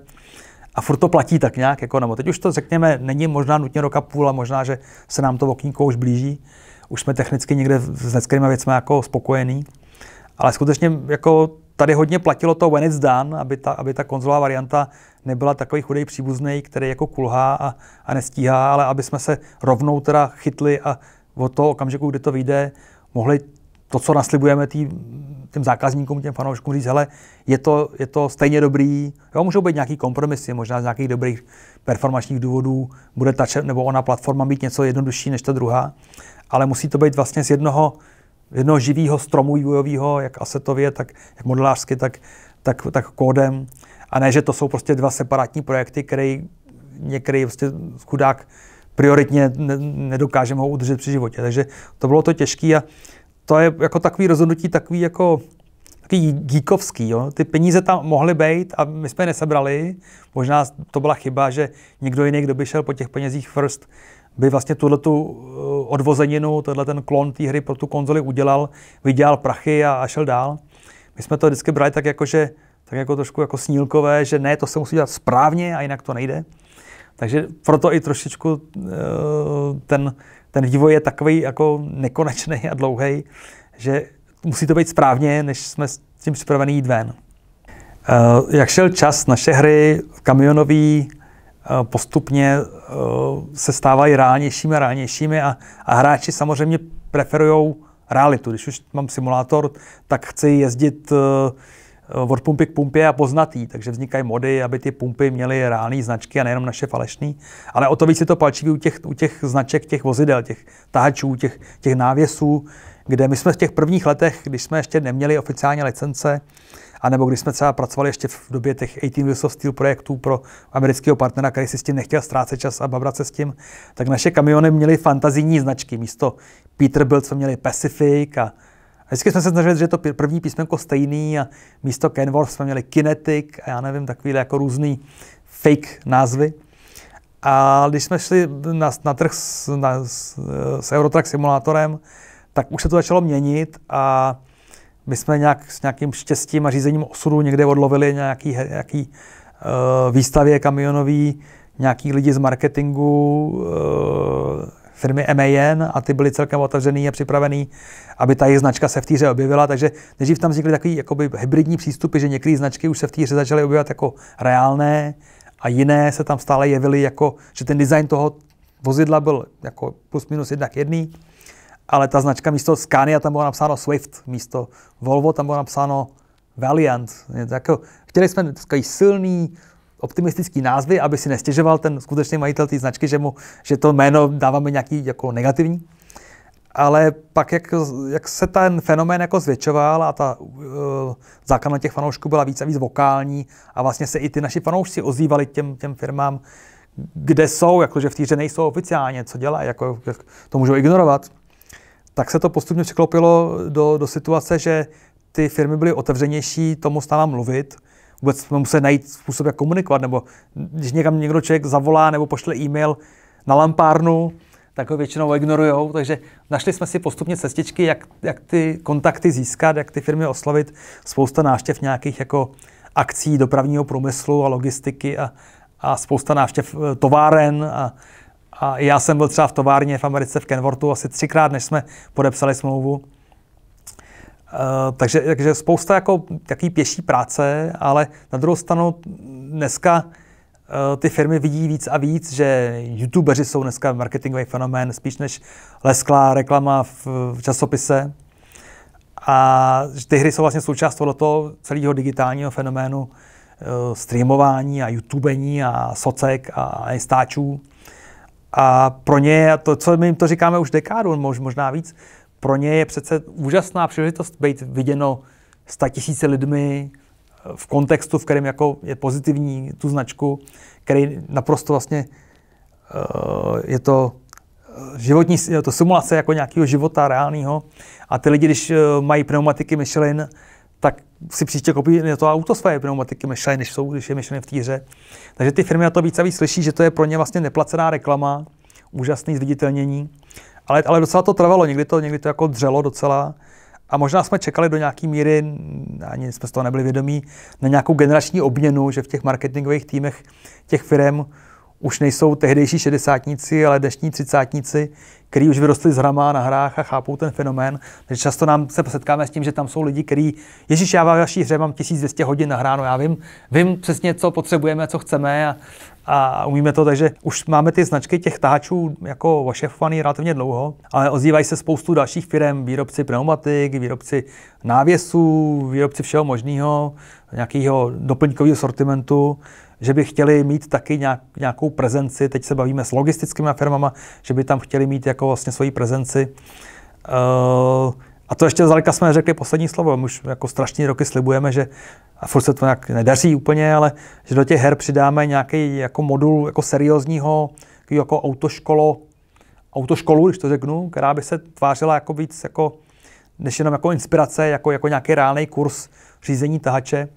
a furt to platí tak nějak, jako, nebo teď už to řekněme, není možná nutně rok a půl a možná, že se nám to okýnko už blíží, už jsme technicky někde s některými věcmi jako spokojení. Ale skutečně jako tady hodně platilo to when it's done, aby ta, aby ta konzolová varianta nebyla takový chudej příbuzný, který jako kulhá a, a nestíhá, ale aby jsme se rovnou teda chytli a od toho okamžiku, kdy to vyjde, mohli to, co naslibujeme tý, těm zákazníkům, těm fanouškům říct, hele, je to, je to stejně dobrý, jo, můžou být nějaký kompromisy, možná z nějakých dobrých performačních důvodů bude ta, nebo ona platforma mít něco jednodušší než ta druhá, ale musí to být vlastně z jednoho, jednoho živého stromu vývojového, jak asetově, tak jak modelářsky, tak, tak, tak kódem. A ne, že to jsou prostě dva separátní projekty, které některý prostě chudák prioritně ne, nedokážeme ho udržet při životě. Takže to bylo to těžké a to je jako takový rozhodnutí, takový jako takový díkovský. Jo? Ty peníze tam mohly být a my jsme je nesebrali. Možná to byla chyba, že někdo jiný, kdo by šel po těch penězích first, by vlastně tuhle tu eh, odvozeninu, tenhle ten klon té hry pro tu konzoli udělal, vydělal prachy a, a šel dál. My jsme to vždycky brali tak jako, že, tak jako trošku jako snílkové, že ne, to se musí dělat správně a jinak to nejde. Takže proto i trošičku eh, ten, ten vývoj je takový jako nekonečný a dlouhý, že musí to být správně, než jsme s tím připravení jít ven. Eh, jak šel čas, naše hry kamionové Eh, postupně eh, se stávají reálnějšími a reálnějšími a, a hráči samozřejmě preferují realitu. Když už mám simulátor, tak chci jezdit eh, od pumpy k pumpě a poznatý, Takže vznikají mody, aby ty pumpy měly reální značky a nejenom naše falešné. Ale o to víc je to palčiví u těch, u těch značek, těch vozidel, těch táčů, těch, těch návěsů, kde my jsme v těch prvních letech, když jsme ještě neměli oficiální licence, anebo když jsme třeba pracovali ještě v době těch 18 Wheels of Steel projektů pro amerického partnera, který si s tím nechtěl ztrácet čas a babrat se s tím, tak naše kamiony měly fantazijní značky. Místo Peterbilt jsme měli Pacific a a vždycky jsme se snažili, že je to první písmenko stejný a místo Kenworth jsme měli Kinetic a já nevím, takovýhle jako různý fake názvy. A když jsme šli na, na trh s, na, s, s Eurotrack simulátorem, tak už se to začalo měnit a my jsme nějak s nějakým štěstím a řízením osudu někde odlovili nějaký, nějaký uh, výstavě kamionový, nějaký lidi z marketingu, uh, firmy MAN a ty byly celkem otevřený a připravený, aby ta jejich značka se v týře objevila, takže nejdřív tam vznikly takový jakoby hybridní přístupy, že některé značky už se v týře začaly objevovat jako reálné a jiné se tam stále jevily jako, že ten design toho vozidla byl jako plus minus jednak jedný ale ta značka místo Scania tam bylo napsáno Swift, místo Volvo tam bylo napsáno Valiant. Jako, chtěli jsme takový silný, optimistický názvy, aby si nestěžoval ten skutečný majitel té značky, že, mu, že to jméno dáváme nějaký jako negativní. Ale pak, jak, jak se ten fenomén jako zvětšoval a ta uh, základna těch fanoušků byla víc a víc vokální a vlastně se i ty naši fanoušci ozývali těm, těm firmám, kde jsou, jakože v týře nejsou oficiálně, co dělají, jako, jak to můžou ignorovat tak se to postupně překlopilo do, do situace, že ty firmy byly otevřenější tomu s náma mluvit, vůbec jsme museli najít způsob, jak komunikovat, nebo když někam někdo člověk zavolá nebo pošle e-mail na lampárnu, tak ho většinou ignorujou, takže našli jsme si postupně cestičky, jak, jak ty kontakty získat, jak ty firmy oslovit, spousta náštěv nějakých jako akcí dopravního průmyslu a logistiky a, a spousta návštěv eh, továren a a já jsem byl třeba v továrně v Americe v Kenworthu asi třikrát, než jsme podepsali smlouvu. Eh, takže, takže spousta jako taký pěší práce, ale na druhou stranu dneska eh, ty firmy vidí víc a víc, že youtubeři jsou dneska marketingový fenomén spíš než lesklá reklama v, v časopise. A ty hry jsou vlastně součást toho celého digitálního fenoménu eh, streamování a youtubení a socek a instáčů. A pro ně, a to, co my jim to říkáme už dekádu, možná víc, pro ně je přece úžasná příležitost být viděno sta tisíce lidmi eh, v kontextu, v kterém jako je pozitivní tu značku, který naprosto vlastně eh, je to eh, životní, je to simulace jako nějakého života reálného. A ty lidi, když mají pneumatiky Michelin, tak si příště koupí to auto svoje pneumatiky Michelin, než jsou, když je Michelin v týře. Takže ty firmy na to víc a víc slyší, že to je pro ně vlastně neplacená reklama, úžasný zviditelnění. Ale, ale docela to trvalo, někdy to, někdy to jako dřelo docela. A možná jsme čekali do nějaké míry, ani jsme z toho nebyli vědomí, na nějakou generační obměnu, že v těch marketingových týmech těch firm už nejsou tehdejší šedesátníci, ale dnešní třicátníci, kteří už vyrostli z hrama na hrách a chápou ten fenomén. Takže často nám se setkáme s tím, že tam jsou lidi, kteří, Ježíš, já v vaší hře mám 1200 hodin nahráno, já vím, vím přesně, co potřebujeme, co chceme a, a umíme to, takže už máme ty značky těch táčů jako ošefovaný relativně dlouho, ale ozývají se spoustu dalších firm, výrobci pneumatik, výrobci návěsů, výrobci všeho možného, nějakého doplňkového sortimentu že by chtěli mít taky nějak, nějakou prezenci, teď se bavíme s logistickými firmama, že by tam chtěli mít jako vlastně svoji prezenci. Uh, a to ještě zdaleka jsme řekli poslední slovo. My už jako strašní roky slibujeme, že a furt se to nějak nedaří úplně, ale že do těch her přidáme nějaký jako modul jako seriózního jako autoškolo, autoškolu, když to řeknu, která by se tvářila jako víc jako, než jenom jako inspirace, jako, jako nějaký reálný kurz řízení tahače.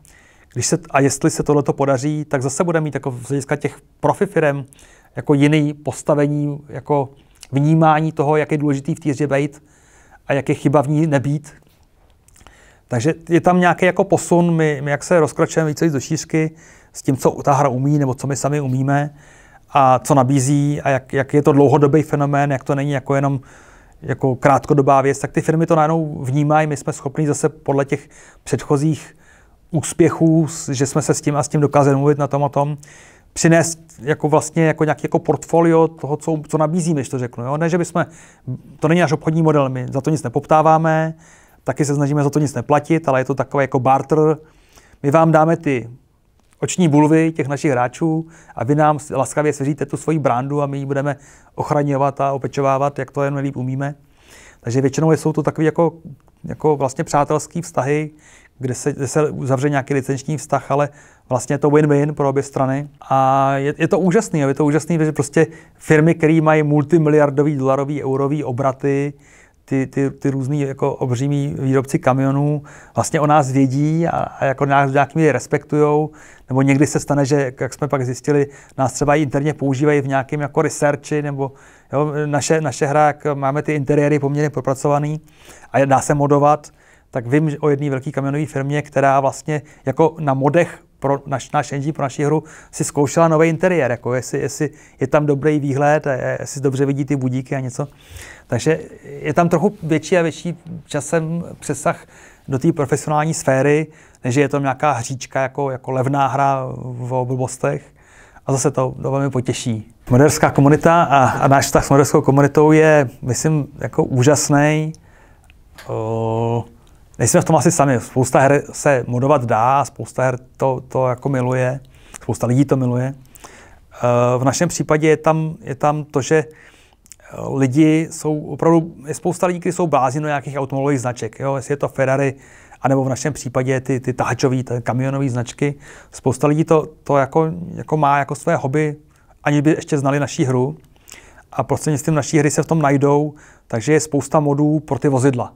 Když se, a jestli se tohle podaří, tak zase bude mít jako z hlediska těch profifirem jako jiný postavení, jako vnímání toho, jak je důležitý v týře být a jak je chyba v ní nebýt. Takže je tam nějaký jako posun, my, my jak se rozkračujeme více do šířky s tím, co ta hra umí, nebo co my sami umíme a co nabízí a jak, jak je to dlouhodobý fenomén, jak to není jako jenom jako krátkodobá věc, tak ty firmy to najednou vnímají, my jsme schopni zase podle těch předchozích úspěchů, že jsme se s tím a s tím dokázali mluvit na tom a tom, přinést jako vlastně jako nějaký jako portfolio toho, co, co nabízíme, když to řeknu. Jo? Ne, že bychom, to není náš obchodní model, my za to nic nepoptáváme, taky se snažíme za to nic neplatit, ale je to takové jako barter. My vám dáme ty oční bulvy těch našich hráčů a vy nám laskavě svěříte tu svoji brandu a my ji budeme ochraňovat a opečovávat, jak to jen líp umíme. Takže většinou jsou to takové jako, jako vlastně přátelské vztahy, kde se, kde se uzavře nějaký licenční vztah, ale vlastně je to win-win pro obě strany. A je, je to úžasný, je to úžasný, že prostě firmy, které mají multimiliardový, dolarový, eurový obraty, ty, ty, ty různý jako obřímí výrobci kamionů vlastně o nás vědí a, a jako nás nějakým je respektujou, nebo někdy se stane, že, jak jsme pak zjistili, nás třeba i interně používají v nějakém jako researchi, nebo jo, naše, naše hra, jak máme ty interiéry poměrně propracovaný a dá se modovat, tak vím o jedné velké kamionové firmě, která vlastně jako na modech pro naš, náš engine, pro naši hru, si zkoušela nový interiér, jako jestli, jestli je tam dobrý výhled, jestli dobře vidí ty budíky a něco. Takže je tam trochu větší a větší časem přesah do té profesionální sféry, než je to nějaká hříčka, jako, jako levná hra v blbostech. A zase to, to velmi potěší. Moderská komunita a, a náš vztah s moderskou komunitou je, myslím, jako úžasný. Uh, nejsme v tom asi sami. Spousta her se modovat dá, spousta her to, to jako miluje, spousta lidí to miluje. Eh, v našem případě je tam, je tam to, že eh, lidi jsou opravdu, je spousta lidí, kteří jsou blázni do nějakých automobilových značek, jo? jestli je to Ferrari, anebo v našem případě ty, ty tahačové, ty kamionové značky. Spousta lidí to, to jako, jako, má jako své hobby, ani by ještě znali naší hru. A prostě tím naší hry se v tom najdou, takže je spousta modů pro ty vozidla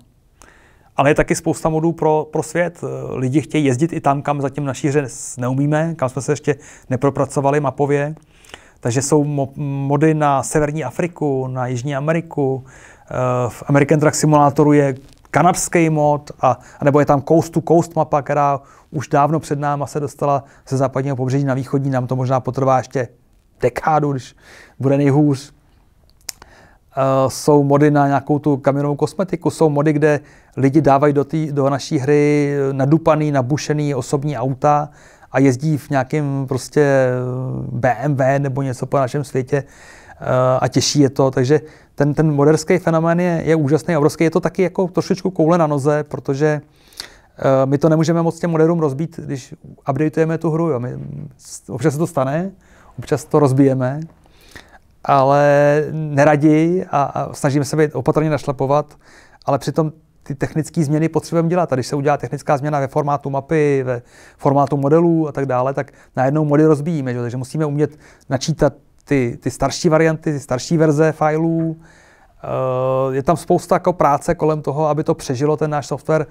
ale je taky spousta modů pro, pro svět. Eh, lidi chtějí jezdit i tam, kam zatím naší hře neumíme, kam jsme se ještě nepropracovali mapově. Takže jsou mo- mody na Severní Afriku, na Jižní Ameriku. Eh, v American Truck Simulatoru je kanadský mod, a, nebo je tam coast to coast mapa, která už dávno před náma se dostala ze západního pobřeží na východní, nám to možná potrvá ještě dekádu, když bude nejhůř. Eh, jsou mody na nějakou tu kamionovou kosmetiku, jsou mody, kde lidi dávají do, tý, do naší hry nadupaný, nabušený osobní auta a jezdí v nějakém prostě BMW nebo něco po našem světě eh, a těší je to. Takže ten, ten moderský fenomén je, je úžasný a obrovský. Je to taky jako trošičku koule na noze, protože eh, my to nemůžeme moc těm moderům rozbít, když updateujeme tu hru. Jo. My, občas se to stane, občas to rozbijeme, ale neradi a, a snažíme se být opatrně našlapovat, ale přitom ty technické změny potřebujeme dělat. A když se udělá technická změna ve formátu mapy, ve formátu modelů a tak dále, tak najednou mody rozbíjíme. Že? Takže musíme umět načítat ty, ty starší varianty, ty starší verze fileů. Eh, je tam spousta jako práce kolem toho, aby to přežilo ten náš software,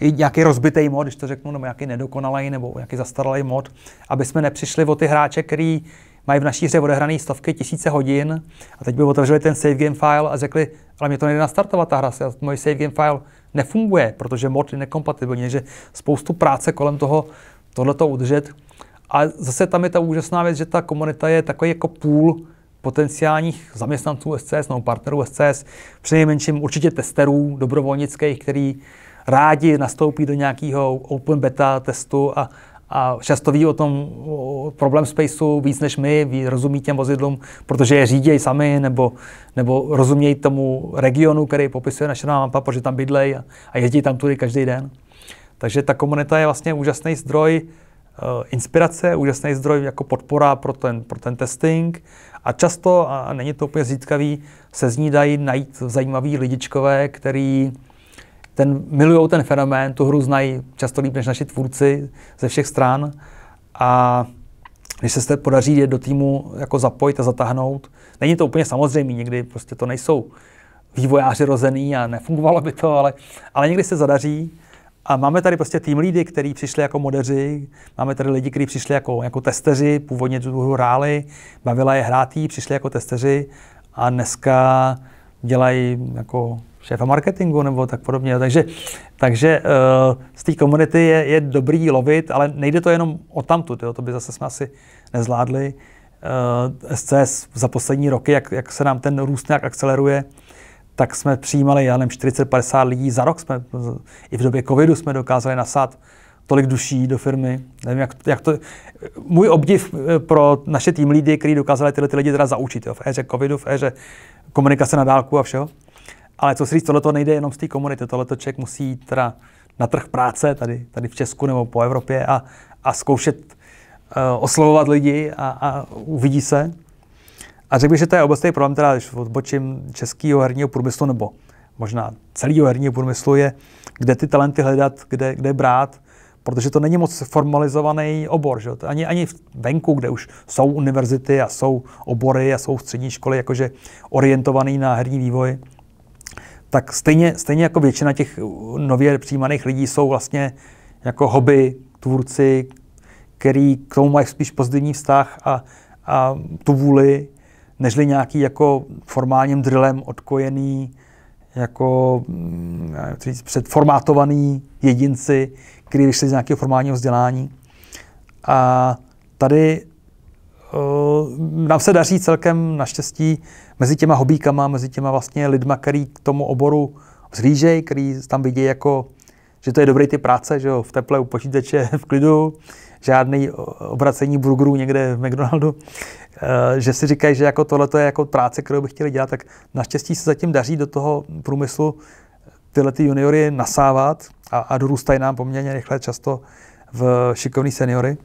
i nějaký rozbitý mod, když to řeknu, nebo nějaký nedokonalý nebo nějaký zastaralý mod, aby jsme nepřišli o ty hráče, který mají v naší hře odehrané stovky tisíce hodin a teď by otevřeli ten save game file a řekli, ale mě to nejde nastartovat ta hra, se, můj save game file nefunguje, protože mod je nekompatibilní, že spoustu práce kolem toho tohleto udržet. A zase tam je ta úžasná věc, že ta komunita je takový jako půl potenciálních zaměstnanců SCS nebo partnerů SCS, přinejmenším určitě testerů dobrovolnických, který rádi nastoupí do nějakého open beta testu a a často ví o tom o problém spaceu víc než my, ví, rozumí těm vozidlům, protože je řídějí sami, nebo, nebo rozumějí tomu regionu, který popisuje naše mapa, protože tam bydlejí a, a jezdí tam tudy každý den. Takže ta komunita je vlastně úžasný zdroj eh, inspirace, úžasný zdroj jako podpora pro ten, pro ten testing a často, a není to úplně zítkavý, se z ní dají najít zajímavý lidičkové, který ten, milují ten fenomén, tu hru znají často líp než naši tvůrci ze všech stran a když se podaří je do týmu jako zapojit a zatáhnout, není to úplně samozřejmé, někdy prostě to nejsou vývojáři rozený a nefungovalo by to, ale, ale někdy se zadaří. A máme tady prostě tým lídy, kteří přišli jako modeři, máme tady lidi, kteří přišli jako, jako testeři, původně tu hru hráli, bavila je hrátí přišli jako testeři a dneska dělají jako šéfa marketingu nebo tak podobně. Takže, takže uh, z té komunity je, je dobrý lovit, ale nejde to jenom o tamtud, jo? to by zase jsme asi nezvládli. Uh, eh, SCS za poslední roky, jak, jak se nám ten růst nějak akceleruje, tak jsme přijímali, já nevím, 40-50 lidí za rok. Jsme, I v době covidu jsme dokázali nasát tolik duší do firmy. Nevím, jak, jak to, můj obdiv eh, pro naše tým lidi, kteří dokázali tyhle ty lidi teda zaučit jo, v éře covidu, v éře komunikace na dálku a všeho. Ale co si říct, tohle to nejde jenom z té komunity, tohle člověk musí jít teda na trh práce tady, tady v Česku nebo po Evropě a, a zkoušet uh, oslovovat lidi a, a uvidí se. A řekl bych, že to je obecný problém, teda když odbočím českého herního průmyslu nebo možná celého herního průmyslu, je, kde ty talenty hledat, kde, kde brát, protože to není moc formalizovaný obor. Že? Ani, ani venku, kde už jsou univerzity a jsou obory a jsou střední školy jakože orientovaný na herní vývoj, tak stejně, stejně jako většina těch nově přijímaných lidí jsou vlastně jako hobby, tvůrci, který k tomu mají spíš pozitivní vztah a, a tu vůli, nežli nějaký jako formálním drillem odkojený, jako mm, říct, předformátovaný jedinci, kteří vyšli z nějakého formálního vzdělání. A tady uh, nám se daří celkem naštěstí mezi těma hobíkama, mezi těma vlastně lidma, který k tomu oboru vzhlížejí, který tam vidí jako, že to je dobrý ty práce, že jo, v teple u počítače, v klidu, žádný eh, obracení burgerů někde v McDonaldu, eh, že si říkají, že jako tohle je jako práce, kterou bych chtěli dělat, tak naštěstí se zatím daří do toho průmyslu eh, tyhle ty juniory nasávat a, a dorůstají nám poměrně rychle často v šikovný seniory.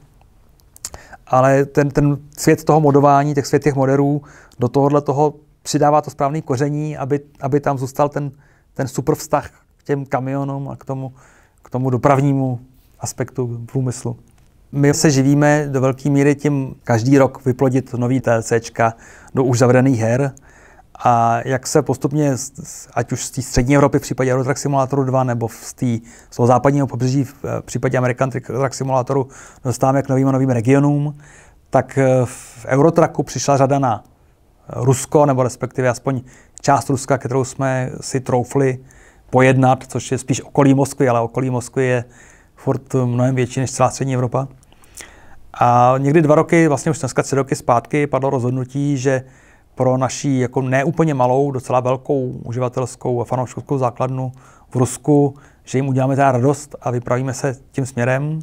Ale ten, ten svět toho modování, těch svět těch moderů do tohohle toho přidává to správné koření, aby, aby tam zůstal ten, ten super vztah k těm kamionům a k tomu, k tomu dopravnímu aspektu průmyslu. My se živíme do velké míry tím každý rok vyplodit nový DLCčka do už zavřených her a jak se postupně, ať už z té střední Evropy v případě Eurotrack Simulatoru 2 nebo z, té z toho západního pobřeží v případě American Truck Simulatoru dostáváme k novým a novým regionům, tak eh, v Eurotraku přišla řada na Rusko, nebo respektive aspoň část Ruska, kterou jsme si troufli pojednat, což je spíš okolí Moskvy, ale okolí Moskvy je furt mnohem větší než celá střední Evropa. A někdy dva roky, vlastně už dneska tři roky zpátky, padlo rozhodnutí, že pro naší jako neúplně malou, docela velkou uživatelskou a fanouškovskou základnu v Rusku, že jim uděláme teda radost a vypravíme se tím směrem.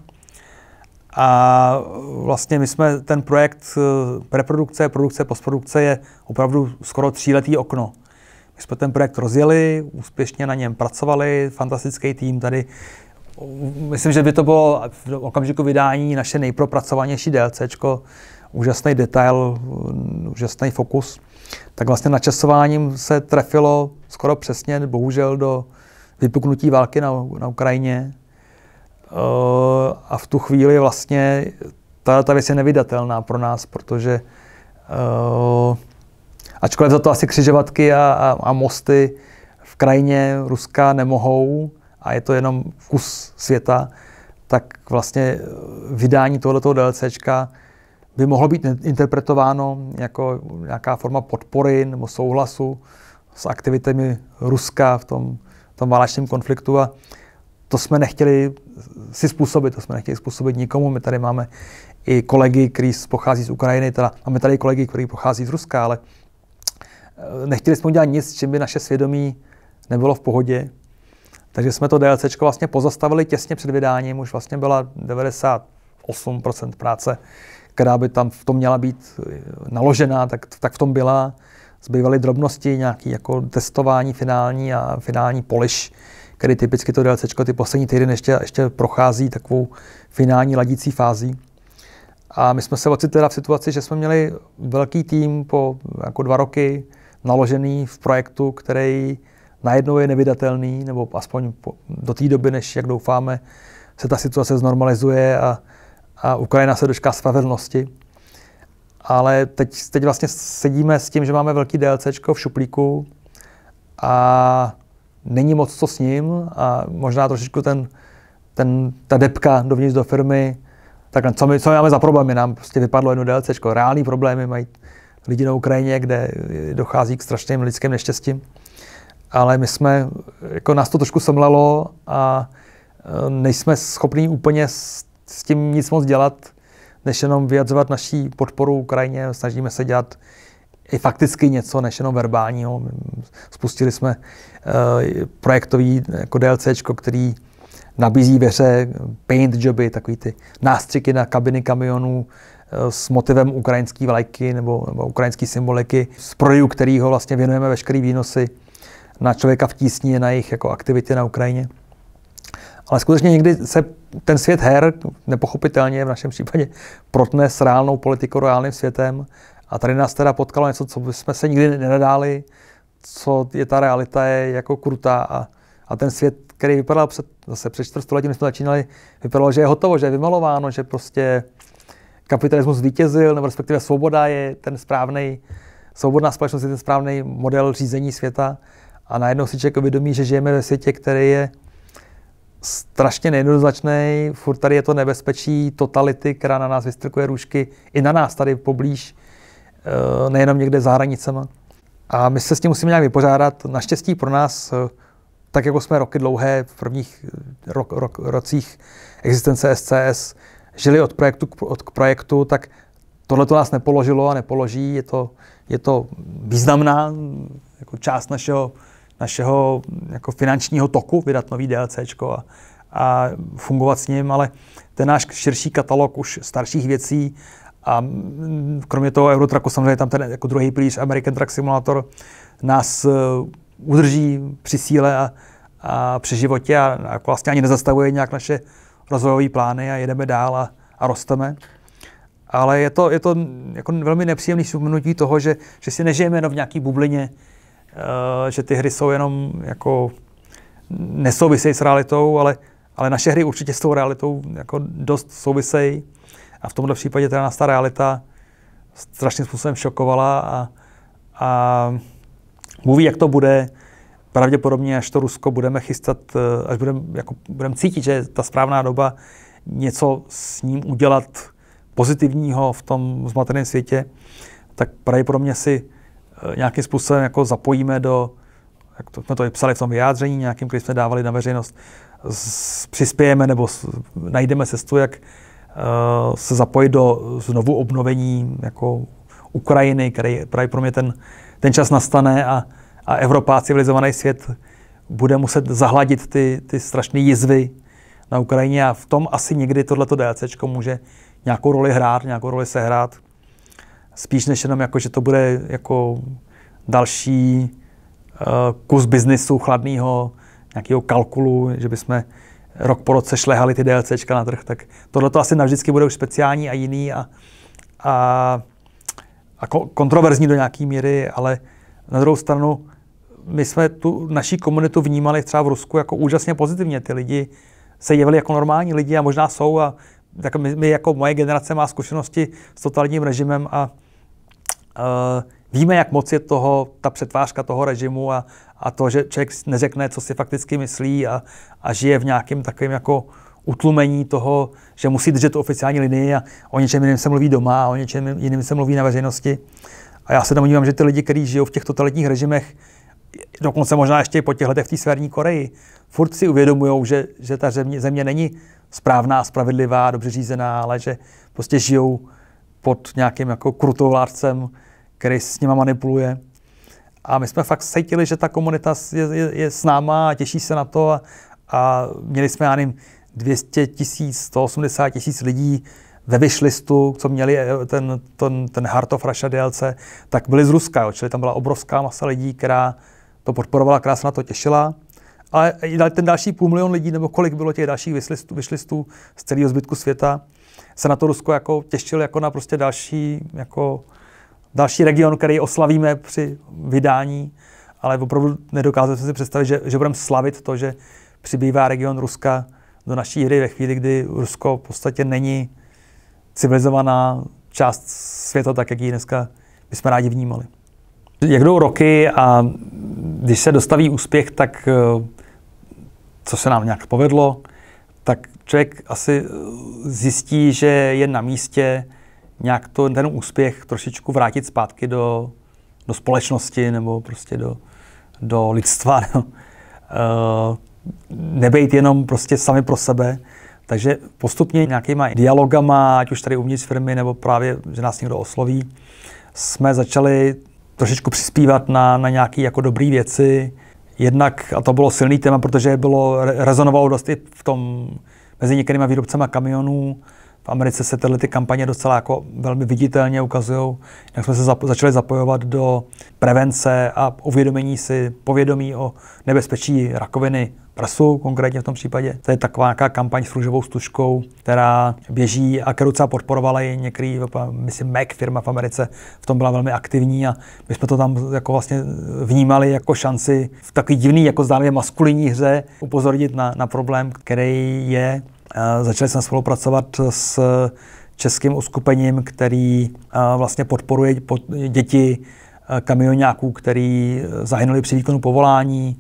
A vlastně my jsme ten projekt eh, preprodukce, produkce, postprodukce je opravdu skoro tříletý okno. My jsme ten projekt rozjeli, úspěšně na něm pracovali, fantastický tým tady. Myslím, že by to bylo v okamžiku vydání naše nejpropracovanější DLCčko, úžasný detail, úžasný fokus. Tak vlastně načasováním se trefilo skoro přesně, bohužel, do vypuknutí války na, na Ukrajině, Eh, a v tu chvíli vlastně ta, ta věc je nevydatelná pro nás, protože uh, ačkoliv za to asi křižovatky a, a, a mosty v krajině Ruska nemohou a je to jenom kus světa, tak vlastně eh, vydání tohoto DLCčka by mohlo být interpretováno jako nějaká forma podpory nebo souhlasu s aktivitami Ruska v tom, v tom válečném konfliktu. A to jsme nechtěli si způsobit, to jsme nechtěli způsobit nikomu. My tady máme i kolegy, kteří pochází z Ukrajiny, teda máme tady kolegy, kteří pochází z Ruska, ale eh, nechtěli jsme udělat nic, čím by naše svědomí nebylo v pohodě. Takže jsme to DLC vlastně pozastavili těsně před vydáním, už vlastně byla 98% práce, která by tam v tom měla být eh, naložená, tak, tak v tom byla. Zbývaly drobnosti, nějaké jako testování finální a finální polish který typicky to DLC ty poslední týden ještě, ještě prochází takovou finální ladící fází. A my jsme se ocitli teda v situaci, že jsme měli velký tým po jako dva roky naložený v projektu, který najednou je nevydatelný, nebo aspoň po, do té doby, než, jak doufáme, se ta situace znormalizuje a, a Ukrajina se dočká spravedlnosti. Ale teď, teď vlastně sedíme s tím, že máme velký DLC v šuplíku a není moc co s ním a možná trošičku ten, ten, ta depka dovnitř do firmy, tak co my, co my máme za problémy, nám prostě vypadlo jedno DLCčko, reální problémy mají lidi na Ukrajině, kde dochází k strašným lidským neštěstím. Ale my jsme, jako nás to trošku semlelo a eh, nejsme schopni úplně s, s tím nic moc dělat, než jenom vyjadřovat naší podporu Ukrajině. Snažíme se dělat i fakticky něco, než jenom verbálního. Spustili jsme Eh, projektový jako DLC, který nabízí veře paint joby, takový ty nástřiky na kabiny kamionů eh, s motivem ukrajinské vlajky nebo, nebo ukrajinské symboliky, z prodeju kterého vlastně věnujeme veškerý výnosy na člověka v tísni, na jejich jako aktivity na Ukrajině. Ale skutečně někdy se ten svět her nepochopitelně v našem případě protne s reálnou politikou, reálným světem. A tady nás teda potkalo něco, co bychom se nikdy nenadáli, co je ta realita, je jako krutá a, a ten svět, který vypadal před, zase před čtvrtstoletím, když jsme začínali, vypadalo, že je hotovo, že je vymalováno, že prostě kapitalismus vítězil, nebo respektive svoboda je ten správný, svobodná společnost je ten správný model řízení světa. A najednou si člověk uvědomí, že žijeme ve světě, který je strašně nejednoznačný, furt tady je to nebezpečí totality, která na nás vystrkuje růžky, i na nás tady poblíž, eh, nejenom někde za hranicema. A my se s tím musíme nějak vypořádat. Naštěstí pro nás, eh, tak jako jsme roky dlouhé v prvních ro- eh, ro- rocích existence SCS, žili od projektu k, od k projektu, tak tohle to nás nepoložilo a nepoloží. Je to, je to významná jako část našeho, našeho jako finančního toku vydat nový DLC a, a fungovat s ním, ale ten náš širší katalog už starších věcí a kromě toho Eurotraku samozřejmě tam ten jako druhý pilíř American Truck Simulator nás eh, udrží při síle a, a při životě a, a jako vlastně ani nezastavuje nějak naše rozvojové plány a jedeme dál a, a rosteme. Ale je to, je to jako velmi nepříjemný vzpomenutí toho, že, že si nežijeme jenom v nějaké bublině, eh, že ty hry jsou jenom jako nesouvisejí s realitou, ale, ale naše hry určitě s tou realitou jako dost souvisejí a v tomto případě teda nás ta realita strašným způsobem šokovala a, a mluví, jak to bude. Pravděpodobně, až to Rusko budeme chystat, eh, až budeme jako, budem cítit, že je ta správná doba něco s ním udělat pozitivního v tom zmateném světě, tak pravděpodobně si eh, nějakým způsobem jako zapojíme do, jak to, jsme to i psali v tom vyjádření nějakým, který jsme dávali na veřejnost, přispějeme nebo najdeme cestu, jak Eh, se zapojit do znovu obnovení jako Ukrajiny, který právě pro mě ten, ten čas nastane a, a Evropa a civilizovaný svět bude muset zahladit ty, ty strašné jizvy na Ukrajině a v tom asi někdy tohleto DLC může nějakou roli hrát, nějakou roli sehrát. Spíš než jenom jako, že to bude jako další uh, kus biznisu chladného, nějakého kalkulu, že bychom rok po roce šlehali ty DLCčka na trh, tak tohle to asi navždycky bude už speciální a jiný a, a, a kontroverzní do nějaké míry, ale na druhou stranu my jsme tu naší komunitu vnímali třeba v Rusku jako úžasně pozitivně. Ty lidi se jevili jako normální lidi a možná jsou a tak my, my jako moje generace má zkušenosti s totalitním režimem a uh, víme, jak moc je toho, ta přetvářka toho režimu a, a to, že člověk neřekne, co si fakticky myslí a, a žije v nějakém takovém jako utlumení toho, že musí držet tu oficiální linii a o něčem jiném se mluví doma a o něčem jiném se mluví na veřejnosti. A já se domnívám, že ty lidi, kteří žijou v těch totalitních režimech, dokonce možná ještě po těch letech v té Severní Koreji, furt si uvědomují, že, že ta země, země není správná, spravedlivá, dobře řízená, ale že prostě žijou pod nějakým jako krutovládcem, který s nima manipuluje. A my jsme fakt cítili, že ta komunita je, je, je s náma a těší se na to. A, a měli jsme, já nevím, 200 tisíc, 180 tisíc lidí ve vyšlistu, co měli eh, ten, ten, ten Heart of Russia DLC, tak byli z Ruska, jo, čili tam byla obrovská masa lidí, která to podporovala, která se na to těšila. Ale ten další půl milion lidí, nebo kolik bylo těch dalších vyšlistů, vyšlistů z celého zbytku světa, se na to Rusko jako těšil jako na prostě další jako další region, který oslavíme při vydání, ale opravdu nedokázal jsem si představit, že, že budeme slavit to, že přibývá region Ruska do naší hry ve chvíli, kdy Rusko v podstatě není civilizovaná část světa, tak jak ji dneska bychom rádi vnímali. Jak jdou roky a když se dostaví úspěch, tak eh, co se nám nějak povedlo, tak člověk asi zjistí, že je na místě nějak to, ten úspěch trošičku vrátit zpátky do, do společnosti nebo prostě do, do lidstva. No. nebejt jenom prostě sami pro sebe. Takže postupně nějakýma dialogama, ať už tady uvnitř firmy, nebo právě, že nás někdo osloví, jsme začali trošičku přispívat na, na nějaké jako dobré věci. Jednak, a to bylo silný téma, protože bylo, rezonovalo dost i v tom, mezi některými výrobcema kamionů, v Americe se tyhle ty kampaně docela jako velmi viditelně ukazují, jak jsme se zapo- začali zapojovat do prevence a uvědomění si povědomí o nebezpečí rakoviny prsu konkrétně v tom případě. To je taková nějaká kampaň s růžovou stužkou, která běží a kterou třeba podporovala i některý, myslím, Mac firma v Americe v tom byla velmi aktivní a my jsme to tam jako vlastně vnímali jako šanci v takový divný, jako zdávě maskulinní hře upozornit na, na problém, který je Začali jsme spolupracovat s českým uskupením, který vlastně podporuje děti kamionáků, který e, zahynuli při výkonu povolání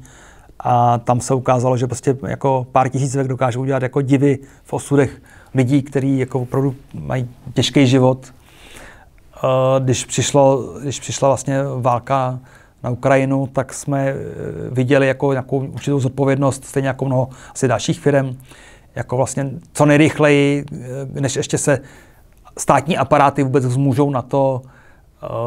a tam se ukázalo, že prostě jako pár tisícek dokáže udělat jako divy v osudech lidí, kteří jako opravdu mají těžký život. E, když, přišlo, když přišla vlastně válka na Ukrajinu, tak jsme e, viděli jako nějakou určitou zodpovědnost, stejně jako mnoho asi dalších firm, jako vlastně co nejrychleji, eh, než ještě se státní aparáty vůbec vzmůžou na to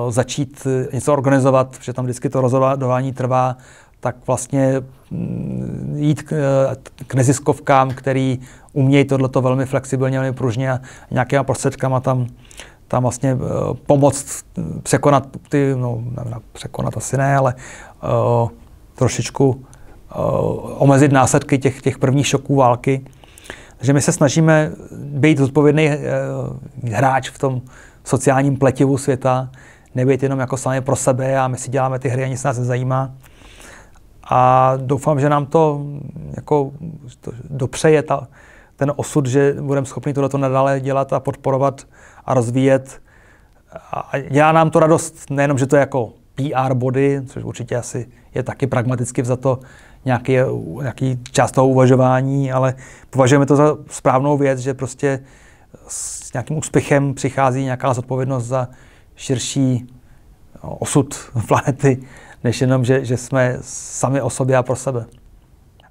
uh, začít eh, něco organizovat, protože tam vždycky to rozhodování trvá, tak vlastně mm, jít k, k neziskovkám, který umějí tohleto velmi flexibilně, velmi pružně a nějakýma prostředkama tam, tam vlastně pomoct překonat ty, no nevím, překonat asi ne, ale uh, trošičku uh, omezit následky těch, těch prvních šoků války že my se snažíme být zodpovědný eh, hráč v tom sociálním pletivu světa, nebýt jenom jako sami pro sebe a my si děláme ty hry a nic nás nezajímá. A doufám, že nám to mm, jako dopřeje ta, ten osud, že budeme schopni tohleto nadále dělat a podporovat a rozvíjet. A dělá nám to radost, nejenom, že to je jako PR body, což určitě asi je taky pragmaticky za to nějaký, nějaký část toho uvažování, ale považujeme to za správnou věc, že prostě s nějakým úspěchem přichází nějaká zodpovědnost za širší no, osud planety, než jenom, že, že jsme sami o sobě a pro sebe.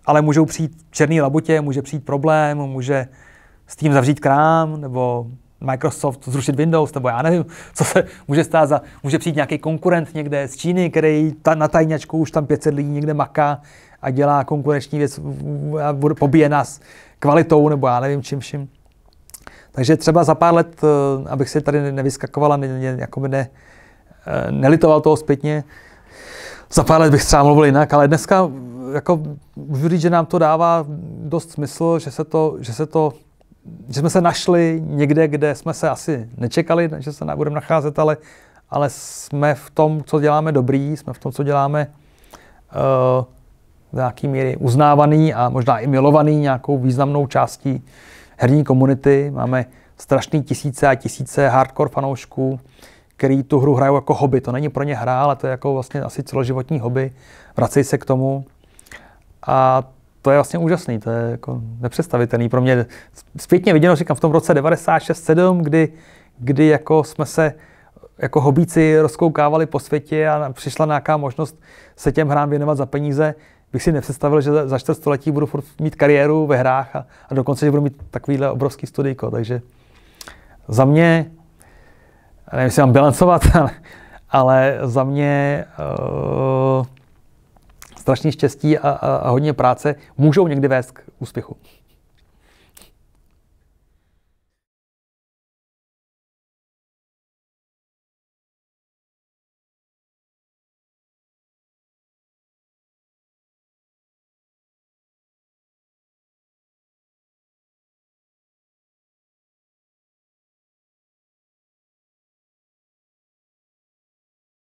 Ale můžou přijít černý labutě, může přijít problém, může s tím zavřít krám, nebo Microsoft zrušit Windows, nebo já nevím, co se může stát za, může přijít nějaký konkurent někde z Číny, který ta, na tajňačku už tam 500 lidí někde maká a dělá konkurenční věc a pobije nás kvalitou nebo já nevím čím vším. Takže třeba za pár let, eh, abych se tady nevyskakoval a ne, ne, jakoby ne, eh, nelitoval toho zpětně, za pár let bych třeba mluvil jinak, ale dneska jako můžu říct, že nám to dává dost smysl, že se to, že se to že jsme se našli někde, kde jsme se asi nečekali, že se budeme nacházet, ale, ale jsme v tom, co děláme dobrý, jsme v tom, co děláme uh, do nějaké míry uznávaný a možná i milovaný nějakou významnou částí herní komunity. Máme strašný tisíce a tisíce hardcore fanoušků, který tu hru hrajou jako hobby. To není pro ně hra, ale to je jako vlastně asi celoživotní hobby. Vracej se k tomu. A to je vlastně úžasný, to je jako nepředstavitelný pro mě. Zpětně viděno říkám v tom roce 96-7, kdy, kdy jako jsme se jako hobíci rozkoukávali po světě a přišla nějaká možnost se těm hrám věnovat za peníze, bych si nepředstavil, že za čtvrt století budu furt mít kariéru ve hrách a, a dokonce, že budu mít takovýhle obrovský studijko. Takže za mě, nevím, jestli mám bilancovat, ale, ale za mě uh, eh, strašné štěstí a, a, a hodně práce můžou někdy vést k úspěchu.